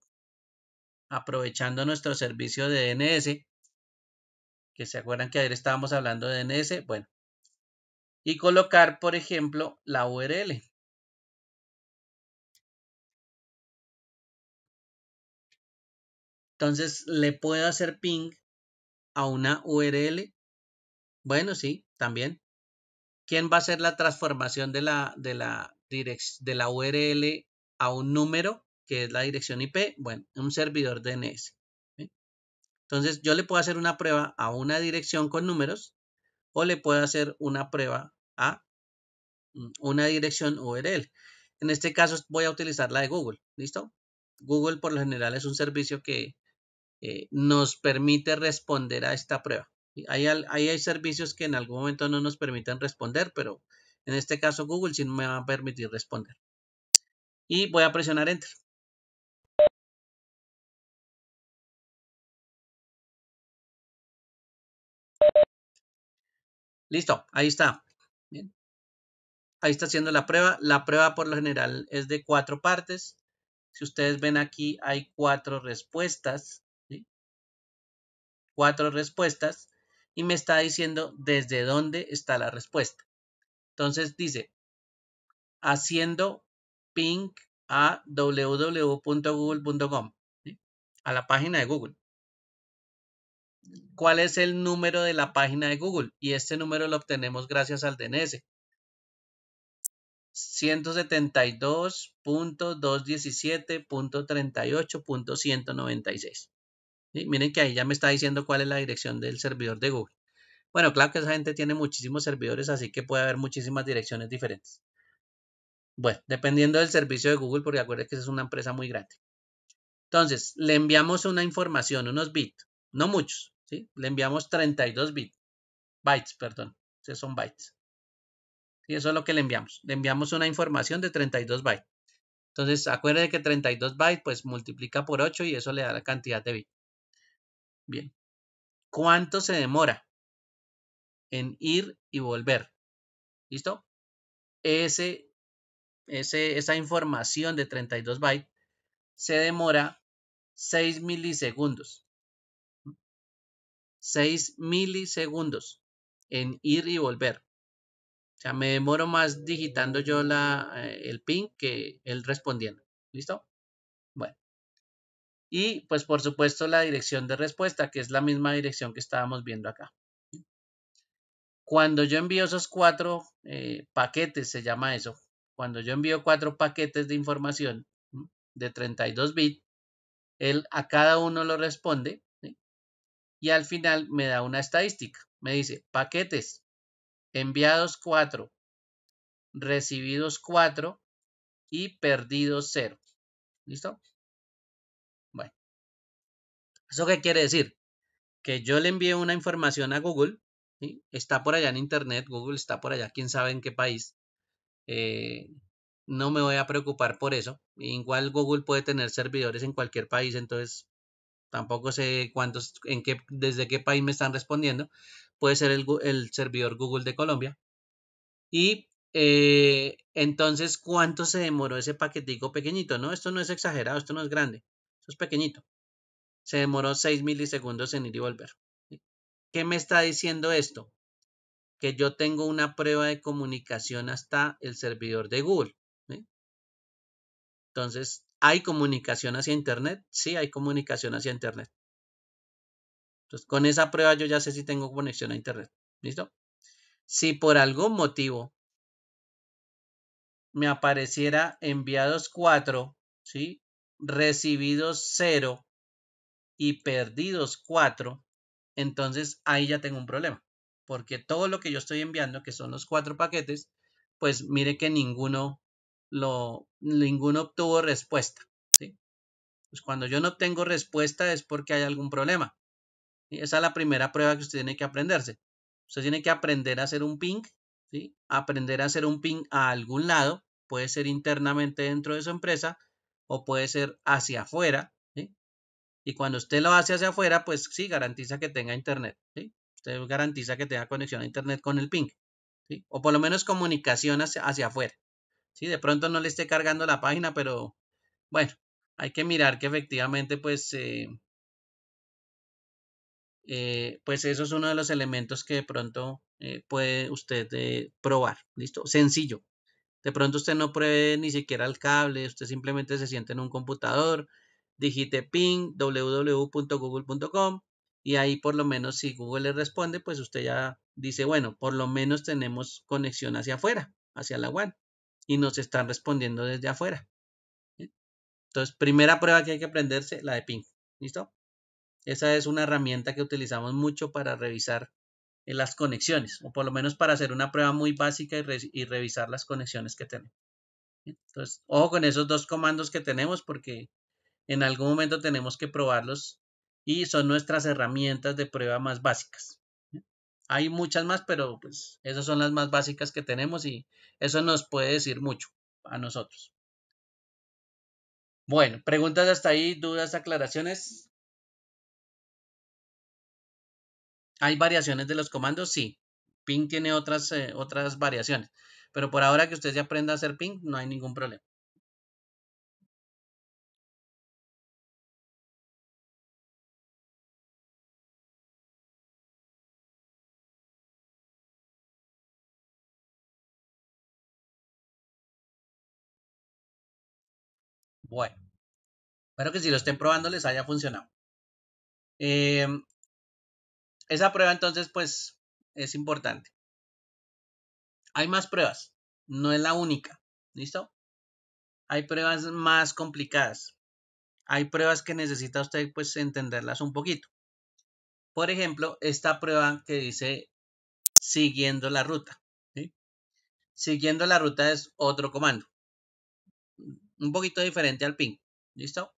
Speaker 1: aprovechando nuestro servicio de DNS, que se acuerdan que ayer estábamos hablando de DNS, bueno, y
Speaker 2: colocar, por ejemplo, la URL. Entonces, ¿le puedo hacer ping
Speaker 1: a una URL? Bueno, sí, también. ¿Quién va a hacer la transformación de la, de la, de la URL a un número, que es la dirección IP? Bueno, un servidor DNS. Entonces, yo le puedo hacer una prueba a una dirección con números o le puedo hacer una prueba a mm, una dirección URL. En este caso voy a utilizar la de Google, ¿listo? Google por lo general es un servicio que eh, nos permite responder a esta prueba. Ahí hay, servicios que en algún momento no nos permiten responder, pero en este caso Google sí me va a permitir responder. Y voy a presionar Enter.
Speaker 2: Listo, ahí está.
Speaker 1: Ahí está haciendo la prueba. La prueba por lo general es de cuatro partes. Si ustedes ven aquí, hay cuatro respuestas cuatro respuestas y me está diciendo desde dónde está la respuesta. Entonces dice, haciendo ping a www.google.com, a la página de Google. ¿Cuál es el número de la página de Google? Y este número lo obtenemos gracias al DNS. 172.217.38.196. Miren que ahí ya me está diciendo cuál es la dirección del servidor de Google. Bueno, claro que esa gente tiene muchísimos servidores, así que puede haber muchísimas direcciones diferentes. Bueno, dependiendo del servicio de Google, porque acuérdense que es una empresa muy grande. Entonces, le enviamos una información, unos bits, no muchos, ¿sí? Le enviamos 32 bits, bytes, perdón, esos son bytes. Y eso es lo que le enviamos. Le enviamos una información de 32 bytes. Entonces, acuérdense que 32 bytes, pues multiplica por 8 y eso le da la cantidad de bits. Bien. ¿Cuánto se demora en ir y volver? ¿Listo? Ese, esa información de 32 bytes se demora 6 milisegundos. 6 milisegundos en ir y volver. O sea, me demoro más digitando yo la, eh, el pin que él respondiendo. ¿Listo? Y pues por supuesto la dirección de respuesta, que es la misma dirección que estábamos viendo acá. Cuando yo envío esos cuatro eh, paquetes, se llama eso, cuando yo envío cuatro paquetes de información de 32 bits, él a cada uno lo responde y al final me da una estadística. Me dice, paquetes, enviados 4, recibidos 4 y perdidos 0. ¿Listo? ¿Eso qué quiere decir? Que yo le envié una información a Google, está por allá en Internet, Google está por allá, quién sabe en qué país. Eh, no me voy a preocupar por eso. Igual Google puede tener servidores en cualquier país, entonces tampoco sé cuántos, en qué, desde qué país me están respondiendo. Puede ser el, servidor Google de Colombia. Y eh, entonces, ¿cuánto se demoró ese paquetico pequeñito? No, esto no es exagerado, esto no es grande, esto es pequeñito se demoró 6 milisegundos en ir y volver. ¿Qué me está diciendo esto? Que yo tengo una prueba de comunicación hasta el servidor de Google. Entonces, ¿hay comunicación hacia Internet? Sí, hay comunicación hacia Internet. Entonces, con esa prueba yo ya sé si tengo conexión a Internet. ¿Listo? Si por algún motivo me apareciera enviados 4, ¿sí? recibidos 0, y perdidos cuatro, entonces ahí ya tengo un problema. Porque todo lo que yo estoy enviando, que son los cuatro paquetes, pues mire que ninguno, lo, ninguno obtuvo respuesta. ¿sí? Pues cuando yo no obtengo respuesta es porque hay algún problema. y Esa es la primera prueba que usted tiene que aprenderse. Usted tiene que aprender a hacer un ping, ¿sí? aprender a hacer un ping a algún lado. Puede ser internamente dentro de su empresa o puede ser hacia afuera y cuando usted lo hace hacia afuera, pues sí, garantiza que tenga internet. ¿sí? Usted garantiza que tenga conexión a internet con el ping. ¿sí? O por lo menos comunicación hacia, hacia afuera. ¿sí? De pronto no le esté cargando la página, pero bueno, hay que mirar que efectivamente, pues, eh eh, pues eso es uno de los elementos que de pronto eh, puede usted probar. ¿Listo? Sencillo. De pronto usted no pruebe ni siquiera el cable, usted simplemente se siente en un computador, digite ping www.google.com y ahí por lo menos si Google le responde, pues usted ya dice, bueno, por lo menos tenemos conexión hacia afuera, hacia la web y nos están respondiendo desde afuera. Entonces, primera prueba que hay que aprenderse, la de ping. ¿Listo? Esa es una herramienta que utilizamos mucho para revisar eh, las conexiones, o por lo menos para hacer una prueba muy básica y, revisar las conexiones que tenemos. Entonces, ojo con esos dos comandos que tenemos porque en algún momento tenemos que probarlos y son nuestras herramientas de prueba más básicas. Hay muchas más, pero pues esas son las más básicas que tenemos y eso nos puede decir mucho a nosotros. Bueno, preguntas hasta ahí, dudas, aclaraciones. ¿Hay variaciones de los comandos? Sí. Ping tiene otras, eh, otras variaciones. Pero por ahora que usted ya aprenda a hacer ping, no hay ningún problema.
Speaker 2: Bueno, espero que si lo estén probando les haya funcionado. Em,
Speaker 1: esa prueba entonces pues es importante. Hay más pruebas, no es la única, ¿listo? Hay pruebas más complicadas. Hay pruebas que necesita usted pues entenderlas un poquito. Por ejemplo, esta prueba que dice siguiendo la ruta. Siguiendo la ruta es otro comando un poquito diferente al ping. ¿Listo?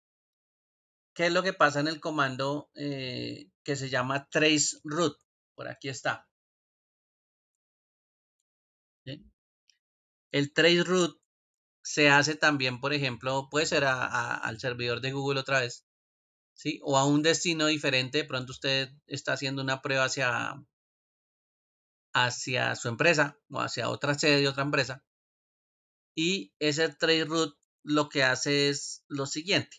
Speaker 1: ¿Qué es lo que pasa en el comando eh, que se llama
Speaker 2: trace root? Por aquí está.
Speaker 1: El trace root se hace también, por ejemplo, puede ser al servidor de Google otra vez, ¿sí? O a un destino diferente. De pronto usted está haciendo una prueba hacia, hacia su empresa o hacia otra sede de otra empresa. Y ese trace root lo que hace es lo
Speaker 2: siguiente.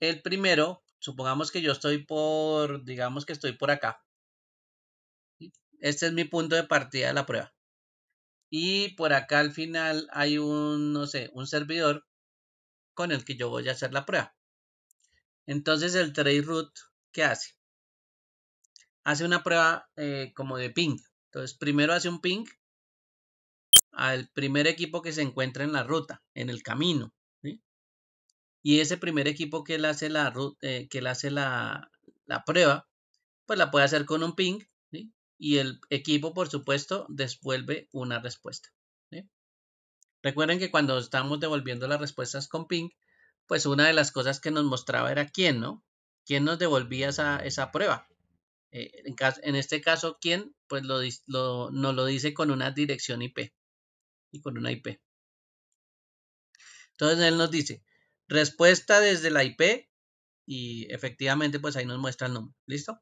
Speaker 2: El primero, supongamos que yo estoy
Speaker 1: por, digamos que estoy por acá. Este es mi punto de partida de la prueba. Y por acá al final hay un, no sé, un servidor con el que yo voy a hacer la prueba. Entonces el trade root, ¿qué hace? Hace una prueba eh, como de ping. Entonces primero hace un ping al primer equipo que se encuentra en la ruta, en el camino. Y ese primer equipo que le hace, la, eh, que hace la, prueba, pues la puede hacer con un ping. Y el equipo, por supuesto, devuelve una respuesta. Recuerden que cuando estamos devolviendo las respuestas con ping, pues una de las cosas que nos mostraba era quién, ¿no? ¿Quién nos devolvía esa, esa prueba? Eh, en, en, este caso, ¿quién? Pues lo, nos lo dice con una dirección IP y con una IP. Entonces él nos dice, respuesta desde la IP y efectivamente pues ahí nos muestra el nombre. ¿Listo?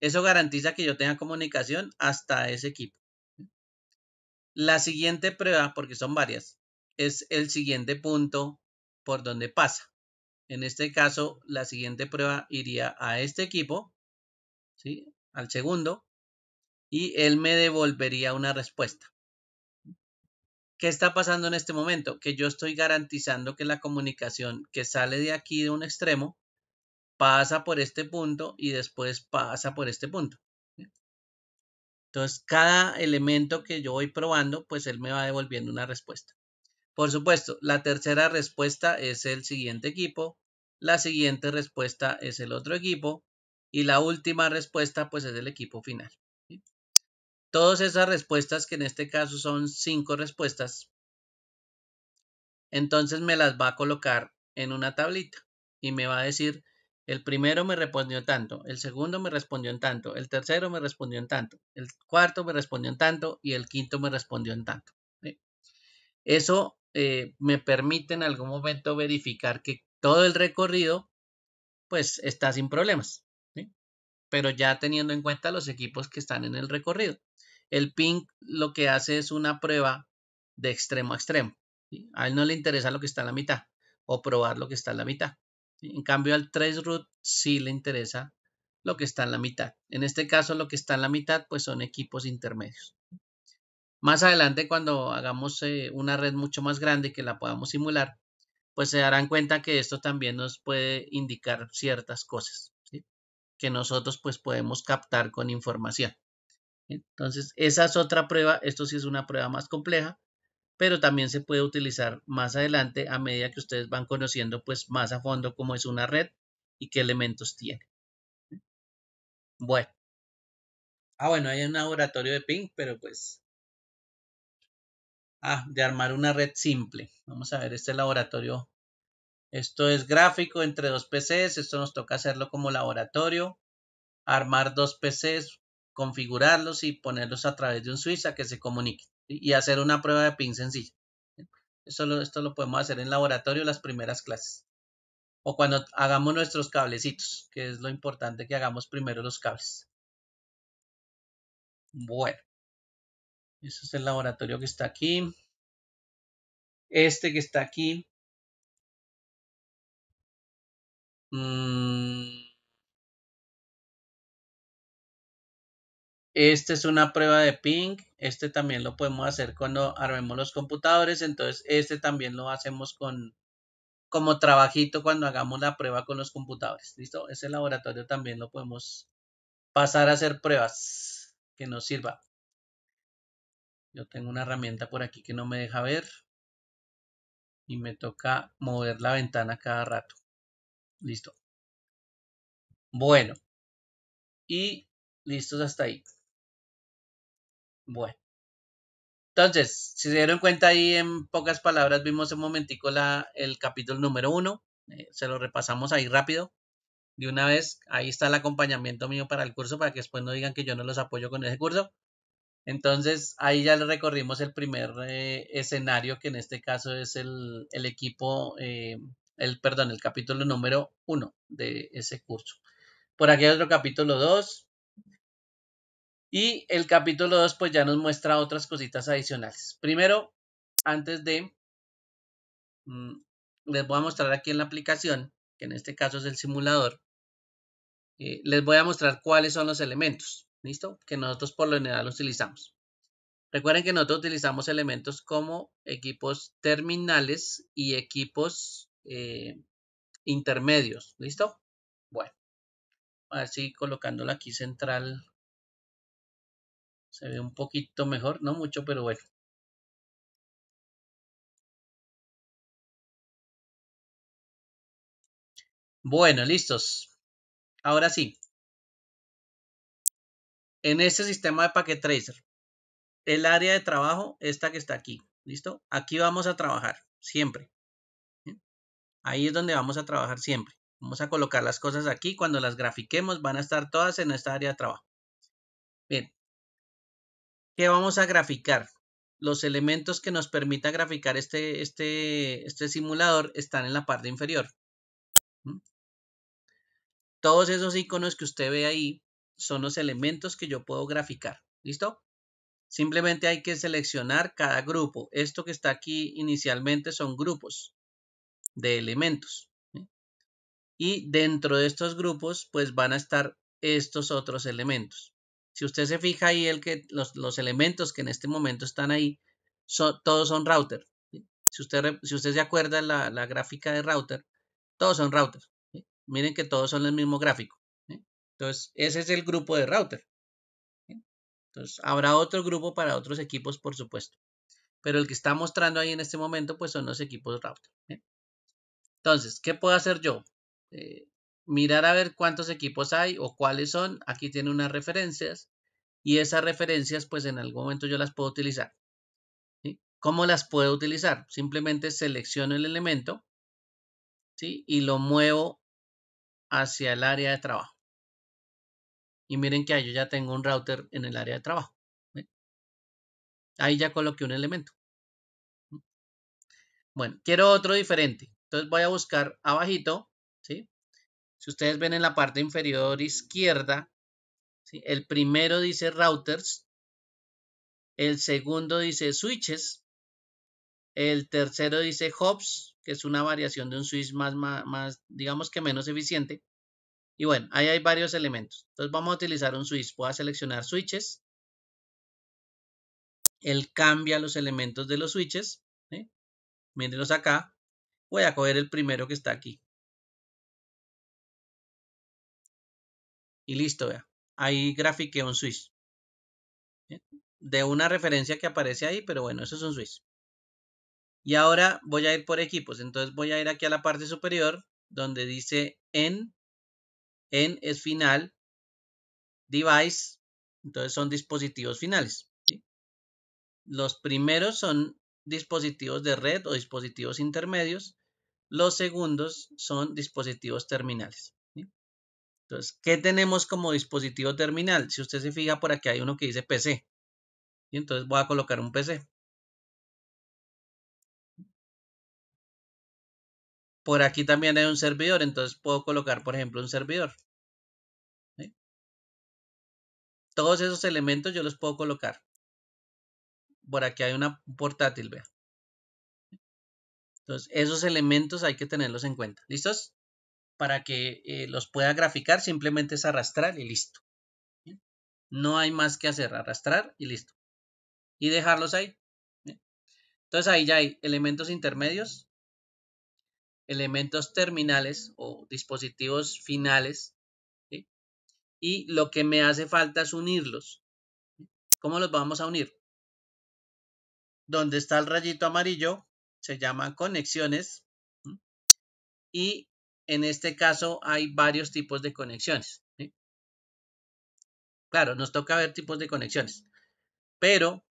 Speaker 1: Eso garantiza que yo tenga comunicación hasta ese equipo. La siguiente prueba, porque son varias, es el siguiente punto por donde pasa. En este caso, la siguiente prueba iría a este equipo, ¿sí? al segundo, y él me devolvería una respuesta. ¿Qué está pasando en este momento? Que yo estoy garantizando que la comunicación que sale de aquí de un extremo pasa por este punto y después pasa por este punto. Entonces, cada elemento que yo voy probando, pues él me va devolviendo una respuesta. Por supuesto, la tercera respuesta es el siguiente equipo, la siguiente respuesta es el otro equipo y la última respuesta pues es el equipo final. Todas esas respuestas, que en este caso son cinco respuestas, entonces me las va a colocar en una tablita y me va a decir, el primero me respondió en tanto, el segundo me respondió en tanto, el tercero me respondió en tanto, el cuarto me respondió en tanto y el quinto me respondió en tanto. Eso eh, me permite en algún momento verificar que todo el recorrido pues está sin problemas, pero ya teniendo en cuenta los equipos que están en el recorrido. El ping lo que hace es una prueba de extremo a extremo. A él no le interesa lo que está en la mitad o probar lo que está en la mitad. En cambio, al 3 root sí le interesa lo que está en la mitad. En este caso, lo que está en la mitad, pues son equipos intermedios. Más adelante, cuando hagamos eh, una red mucho más grande que la podamos simular, pues se darán cuenta que esto también nos puede indicar ciertas cosas que nosotros pues podemos captar con información. Entonces, esa es otra prueba. Esto sí es una prueba más compleja, pero también se puede utilizar más adelante a medida que ustedes van conociendo pues más a fondo cómo es una red y qué elementos tiene. Bueno. Ah, bueno, hay un laboratorio de ping, pero pues... Ah, de armar una red simple. Vamos a ver este laboratorio. Esto es gráfico entre dos PCs. Esto nos toca hacerlo como laboratorio. Armar dos PCs, configurarlos y ponerlos a través de un switch a que se comunique y hacer una prueba de pin sencilla. Esto lo, podemos hacer en laboratorio las primeras clases o cuando hagamos nuestros cablecitos, que es lo importante que hagamos primero los cables. Bueno,
Speaker 2: ese es el laboratorio que está aquí. Este que está aquí. Mm.
Speaker 1: Esta es una prueba de ping. Este también lo podemos hacer cuando armemos los computadores. Entonces, este también lo hacemos con como trabajito cuando hagamos la prueba con los computadores. ¿Listo? Ese laboratorio también lo podemos pasar a hacer pruebas que nos sirva. Yo tengo una herramienta por aquí que no me deja ver. Y me
Speaker 2: toca mover la ventana cada rato. Listo. Bueno. Y listos hasta ahí. Bueno.
Speaker 1: Entonces, si se dieron cuenta ahí en pocas palabras, vimos un momentico la, el capítulo número uno. Eh, se lo repasamos ahí rápido. De una vez, ahí está el acompañamiento mío para el curso, para que después no digan que yo no los apoyo con ese curso. Entonces, ahí ya le recorrimos el primer eh, escenario, que en este caso es el, equipo, eh, el, perdón, el capítulo número uno de ese curso. Por aquí hay otro capítulo dos y el capítulo 2 pues ya nos muestra otras cositas adicionales. Primero, antes de... Mm, les voy a mostrar aquí en la aplicación, que en este caso es el simulador. Eh, les voy a mostrar cuáles son los elementos, ¿listo? Que nosotros por lo general utilizamos. Recuerden que nosotros utilizamos elementos como equipos terminales y equipos eh, intermedios, ¿listo? Bueno, así colocándolo aquí central se ve un poquito
Speaker 2: mejor, no mucho, pero bueno. Bueno, listos. Ahora sí.
Speaker 1: En este sistema de Packet Tracer, el área de trabajo, esta que está aquí, ¿listo? Aquí vamos a trabajar, siempre. Ahí es donde vamos a trabajar siempre. Vamos a colocar las cosas aquí. Cuando las grafiquemos, van a estar todas en esta área de trabajo. Bien, ¿Qué vamos a graficar. Los elementos que nos permita graficar este, este, este simulador están en la parte inferior. Todos esos iconos que usted ve ahí son los elementos que yo puedo graficar. ¿Listo? Simplemente hay que seleccionar cada grupo. Esto que está aquí inicialmente son grupos de elementos. Y dentro de estos grupos, pues van a estar estos otros elementos. Si usted se fija ahí, el que, los, elementos que en este momento están ahí, son, todos son router. Si, usted, si usted se acuerda la, la gráfica de router, todos son router. Miren que todos son el mismo gráfico. Entonces, ese es el grupo de router. Entonces, habrá otro grupo para otros equipos, por supuesto. Pero el que está mostrando ahí en este momento, pues son los equipos router. Entonces, ¿qué puedo hacer yo? Eh, mirar a ver cuántos equipos hay o cuáles son. Aquí tiene unas referencias y esas referencias pues en algún momento yo las puedo utilizar. ¿Cómo las puedo utilizar? Simplemente selecciono el elemento ¿sí? y lo muevo hacia el área de trabajo.
Speaker 2: Y miren que ahí yo ya tengo un router en el área de trabajo.
Speaker 1: Ahí ya coloqué un elemento. Bueno, quiero otro diferente. Entonces voy a buscar abajito, ¿sí? Si ustedes ven en la parte inferior izquierda, el primero dice routers, el segundo dice switches, el tercero dice hops, que es una variación de un switch más, más, digamos que menos eficiente. Y bueno, ahí hay varios elementos. Entonces vamos a utilizar un switch. Voy a seleccionar switches. Él cambia los elementos de los switches. Mírenlos acá.
Speaker 2: Voy a coger el primero que está aquí.
Speaker 1: Y listo, vea. Ahí grafique un switch. De una referencia que aparece ahí, pero bueno, eso es un Swiss. Y ahora voy a ir por equipos. Entonces voy a ir aquí a la parte superior donde dice en. En es final. Device. Entonces son dispositivos finales. Los primeros son dispositivos de red o dispositivos intermedios. Los segundos son dispositivos terminales. Entonces, ¿qué tenemos como dispositivo terminal? Si usted se fija por aquí hay uno que dice PC. Y entonces voy a colocar un PC. Por aquí también hay un servidor, entonces puedo colocar, por ejemplo, un servidor. Todos esos elementos yo los puedo colocar. Por aquí hay una portátil, vea. Entonces, esos elementos hay que tenerlos en cuenta. ¿Listos? para que eh, los pueda graficar, simplemente es arrastrar y listo. No hay más que hacer, arrastrar y listo. Y dejarlos ahí. Entonces ahí ya hay elementos intermedios, elementos terminales o dispositivos finales. Y lo que me hace falta es unirlos. ¿Cómo los vamos a unir? Donde está el rayito amarillo se llama conexiones. Y en este caso hay varios tipos de conexiones. Claro, nos toca ver tipos de conexiones, pero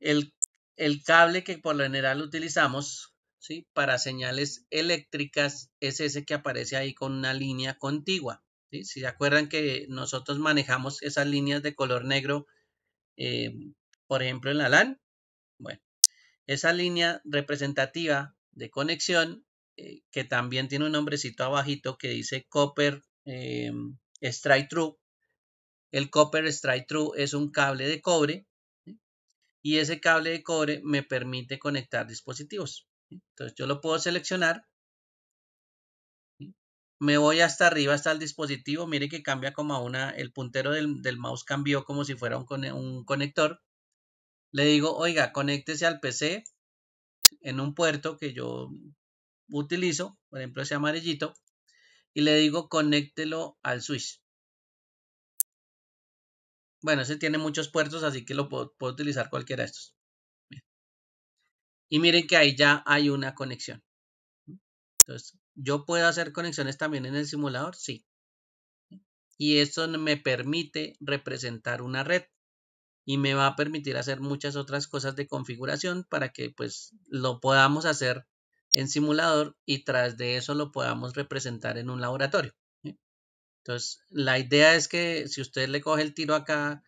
Speaker 1: el, cable que por lo general utilizamos ¿sí? para señales eléctricas es ese que aparece ahí con una línea contigua. Si se acuerdan que nosotros manejamos esas líneas de color negro, eh, por ejemplo en la LAN, bueno, esa línea representativa de conexión eh, que también tiene un nombrecito abajito que dice Copper eh, Strike True. El Copper Strike True es un cable de cobre y ese cable de cobre me permite conectar dispositivos. Entonces yo lo puedo seleccionar. Me voy hasta arriba, hasta el dispositivo. Mire que cambia como a una, el puntero del, mouse cambió como si fuera un conector. Le digo, oiga, conéctese al PC en un puerto que yo utilizo, por ejemplo ese amarillito, y le digo conéctelo al switch. Bueno, ese tiene muchos puertos, así que lo puedo, utilizar cualquiera de estos. Y miren que ahí ya hay una conexión. Entonces, ¿yo puedo hacer conexiones también en el simulador? Sí. Y esto me permite representar una red y me va a permitir hacer muchas otras cosas de configuración para que pues lo podamos hacer en simulador y tras de eso lo podamos representar en un laboratorio. Entonces, la idea es que si usted le coge el tiro acá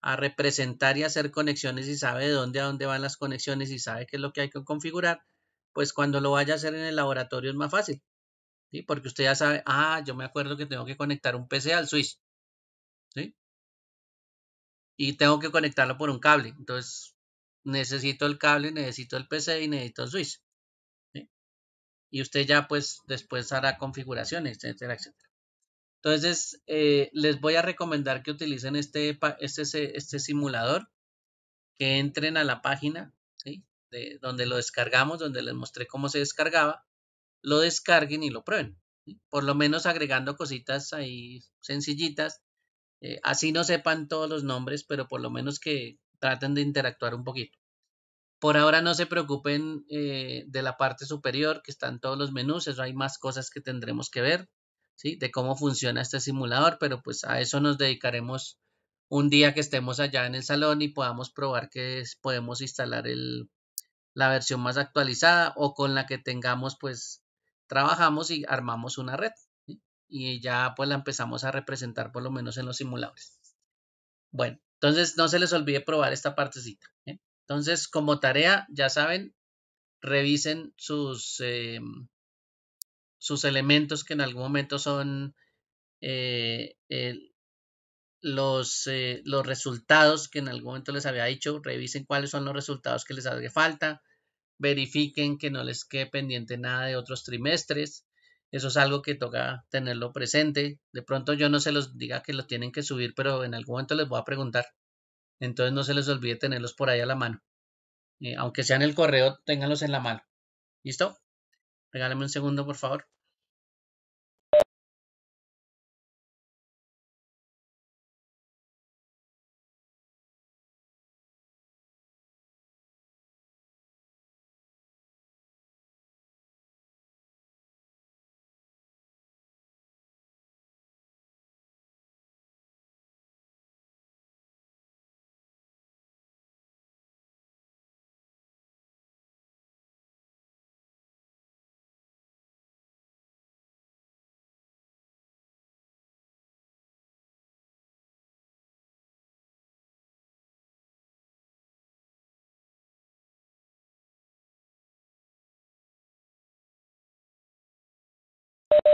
Speaker 1: a representar y hacer conexiones y sabe de dónde a dónde van las conexiones y sabe qué es lo que hay que configurar, pues cuando lo vaya a hacer en el laboratorio es más fácil. Porque usted ya sabe, ah, yo me acuerdo que tengo que conectar un PC al switch. Y tengo que conectarlo por un cable. Entonces, necesito el cable, necesito el PC y necesito el switch y usted ya pues después hará configuraciones, etcétera, etcétera. Entonces, eh, les voy a recomendar que utilicen este, este, este simulador, que entren a la página de, donde lo descargamos, donde les mostré cómo se descargaba, lo descarguen y lo prueben. Por lo menos agregando cositas ahí sencillitas. Eh, así no sepan todos los nombres, pero por lo menos que traten de interactuar un poquito. Por ahora no se preocupen eh, de la parte superior que están todos los menús, eso hay más cosas que tendremos que ver, ¿sí? De cómo funciona este simulador, pero pues a eso nos dedicaremos un día que estemos allá en el salón y podamos probar que podemos instalar la versión más actualizada o con la que tengamos pues trabajamos y armamos una red y ya pues la empezamos a representar por lo menos en los simuladores. Bueno, entonces no se les olvide probar esta partecita. ¿eh? Entonces, como tarea, ya saben, revisen sus, eh, sus elementos que en algún momento son eh, los, eh, los, resultados que en algún momento les había dicho, revisen cuáles son los resultados que les hace falta, verifiquen que no les quede pendiente nada de otros trimestres, eso es algo que toca tenerlo presente, de pronto yo no se los diga que lo tienen que subir, pero en algún momento les voy a preguntar entonces no se les olvide tenerlos por ahí a la mano. Eh, aunque sean el correo, ténganlos en la mano.
Speaker 2: ¿Listo? Regálame un segundo, por favor.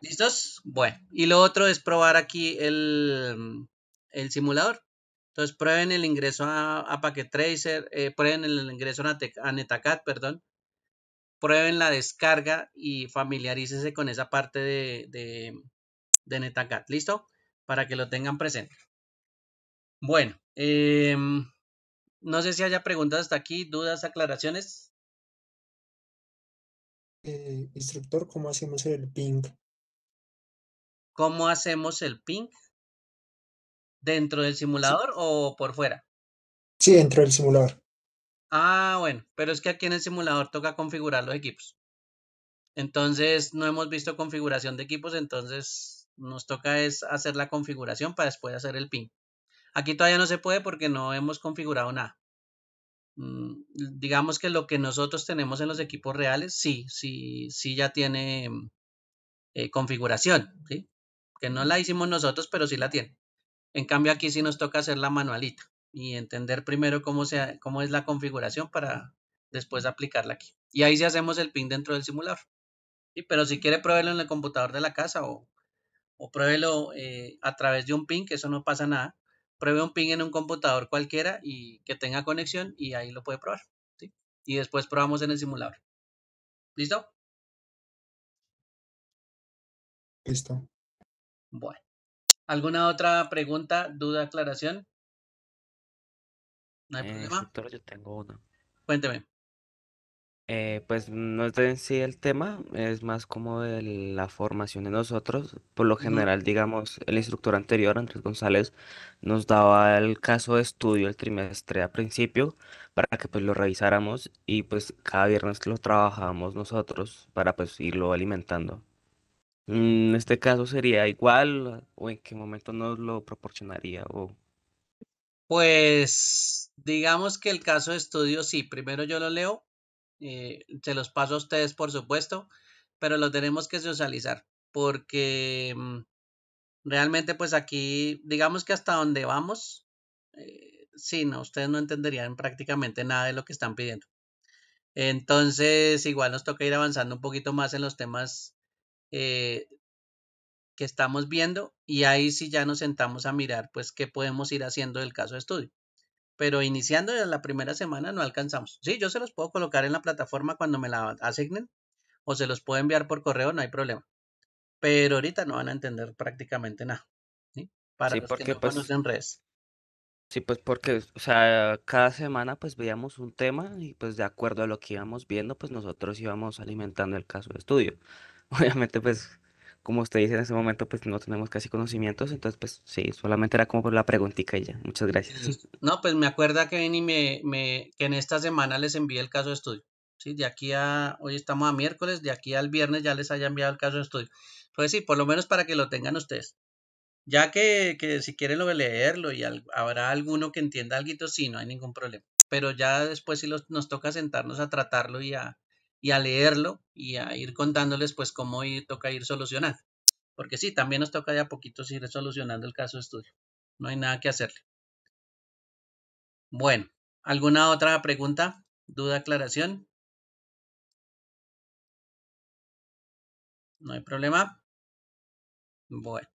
Speaker 1: ¿Listos? Bueno, y lo otro es probar aquí el, simulador. Entonces prueben el ingreso a, a Tracer, eh, prueben el ingreso a, Netacat, perdón. Prueben la descarga y familiarícese con esa parte de, de, ¿Listo? Para que lo tengan presente. Bueno, em, no sé si haya preguntas hasta aquí, dudas, aclaraciones.
Speaker 2: Eh, instructor, ¿cómo hacemos el ping
Speaker 1: ¿Cómo hacemos el ping? ¿Dentro del simulador o por fuera? Sí, dentro del simulador. Ah, bueno, pero es que aquí en el simulador toca configurar los equipos. Entonces, no hemos visto configuración de equipos, entonces nos toca es hacer la configuración para después hacer el ping. Aquí todavía no se puede porque no hemos configurado nada. Mm, digamos que lo que nosotros tenemos en los equipos reales, sí, sí, sí ya tiene mm, eh, configuración, ¿sí? que no la hicimos nosotros, pero sí la tiene. En cambio aquí sí nos toca hacer la manualita y entender primero cómo, sea, cómo es la configuración para después aplicarla aquí. Y ahí sí hacemos el pin dentro del simulador. Sí, pero si quiere pruébelo en el computador de la casa o, o pruébelo eh, a través de un pin, que eso no pasa nada. Pruebe un pin en un computador cualquiera y que tenga conexión y ahí lo puede probar. Y después probamos en el simulador.
Speaker 2: ¿Listo? Listo. Bueno.
Speaker 1: ¿Alguna otra pregunta, duda, aclaración? No hay eh, problema. yo tengo una. Cuénteme. Eh, pues no es en sí el tema, es más como de la formación de nosotros. Por lo general, digamos, el instructor anterior, Andrés González, nos daba el caso de estudio el trimestre a principio para que pues lo revisáramos y pues cada viernes lo trabajábamos nosotros para pues irlo alimentando. En este caso sería igual o en qué momento nos lo proporcionaría o pues digamos que el caso de estudio sí, primero yo lo leo, eh, se los paso a ustedes por supuesto, pero lo tenemos que socializar porque mm, realmente pues aquí digamos que hasta donde vamos, si eh, sí, no, ustedes no entenderían prácticamente nada de lo que están pidiendo. Entonces, igual nos toca ir avanzando un poquito más en los temas eh, que estamos viendo y ahí sí ya nos sentamos a mirar pues qué podemos ir haciendo del caso de estudio. Pero iniciando desde la primera semana no alcanzamos. Sí, yo se los puedo colocar en la plataforma cuando me la asignen o se los puedo enviar por correo, no hay problema. Pero ahorita no van a entender prácticamente nada. ¿sí? Para los porque, que no pues, conocen redes. Sí, pues porque, o sea, cada semana pues veíamos un tema y pues de acuerdo a lo que íbamos viendo, pues nosotros íbamos alimentando el caso de estudio obviamente pues como usted dice en ese momento pues no tenemos casi conocimientos, entonces pues sí, solamente era como por la preguntita ella ya, muchas gracias. No, pues me acuerda que me, me, que en esta semana les envié el caso de estudio, ¿sí? De aquí a, hoy estamos a miércoles, de aquí al viernes ya les haya enviado el caso de estudio. pues sí, por lo menos para que lo tengan ustedes. Ya que, si quieren lo leerlo y habrá alguno que entienda algo, sí, no hay ningún problema. Pero ya después sí nos toca sentarnos a tratarlo y a, y a leerlo y a ir contándoles pues cómo toca ir solucionando. Porque sí, también nos toca ya a poquitos ir solucionando el caso de estudio. No hay nada que hacerle. Bueno,
Speaker 2: ¿alguna otra pregunta, duda, aclaración? No hay problema. Bueno.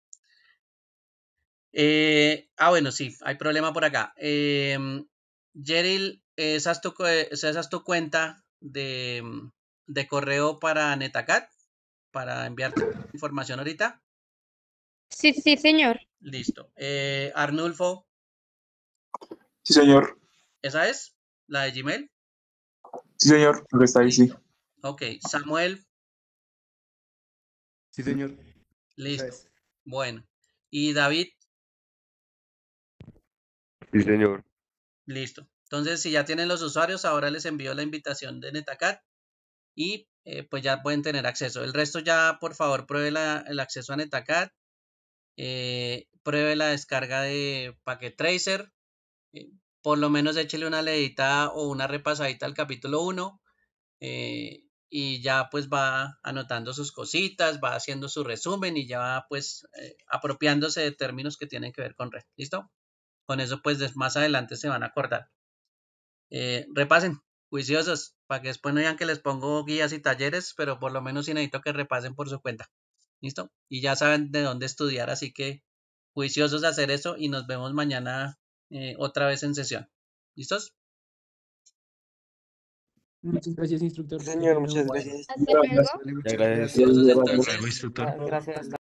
Speaker 1: Eh, ah, bueno, sí, hay problema por acá. Em, eh, esas tu se has, cuenta Mm, de, correo para Netacat para enviarte información ahorita? Sí, sí, señor. Listo. Eh, Arnulfo. Sí, señor. ¿Esa es? ¿La de Gmail?
Speaker 2: Sí, señor. está ahí, sí.
Speaker 1: Ok. Samuel. Sí, señor. Listo. Bueno. ¿Y David? Sí, señor. Listo. Entonces, si ya tienen los usuarios, ahora les envío la invitación de Netacat y eh, pues ya pueden tener acceso. El resto ya, por favor, pruebe el acceso a Netacat, eh, pruebe la descarga de Packet Tracer, eh, por lo menos échele una leída o una repasadita al capítulo 1 y ya pues va anotando sus cositas, va haciendo su resumen y ya va pues apropiándose de términos que tienen que ver con red. ¿Listo? Con eso pues más adelante se van a acordar. Eh, repasen, juiciosos, para que después no digan que les pongo guías y talleres, pero por lo menos sí necesito que repasen por su cuenta. ¿Listo? Y ya saben de dónde estudiar, así que juiciosos de hacer eso y nos vemos mañana eh, otra vez en sesión. ¿Listos?
Speaker 2: Muchas gracias, instructor. Señor, muchas gracias. Gracias.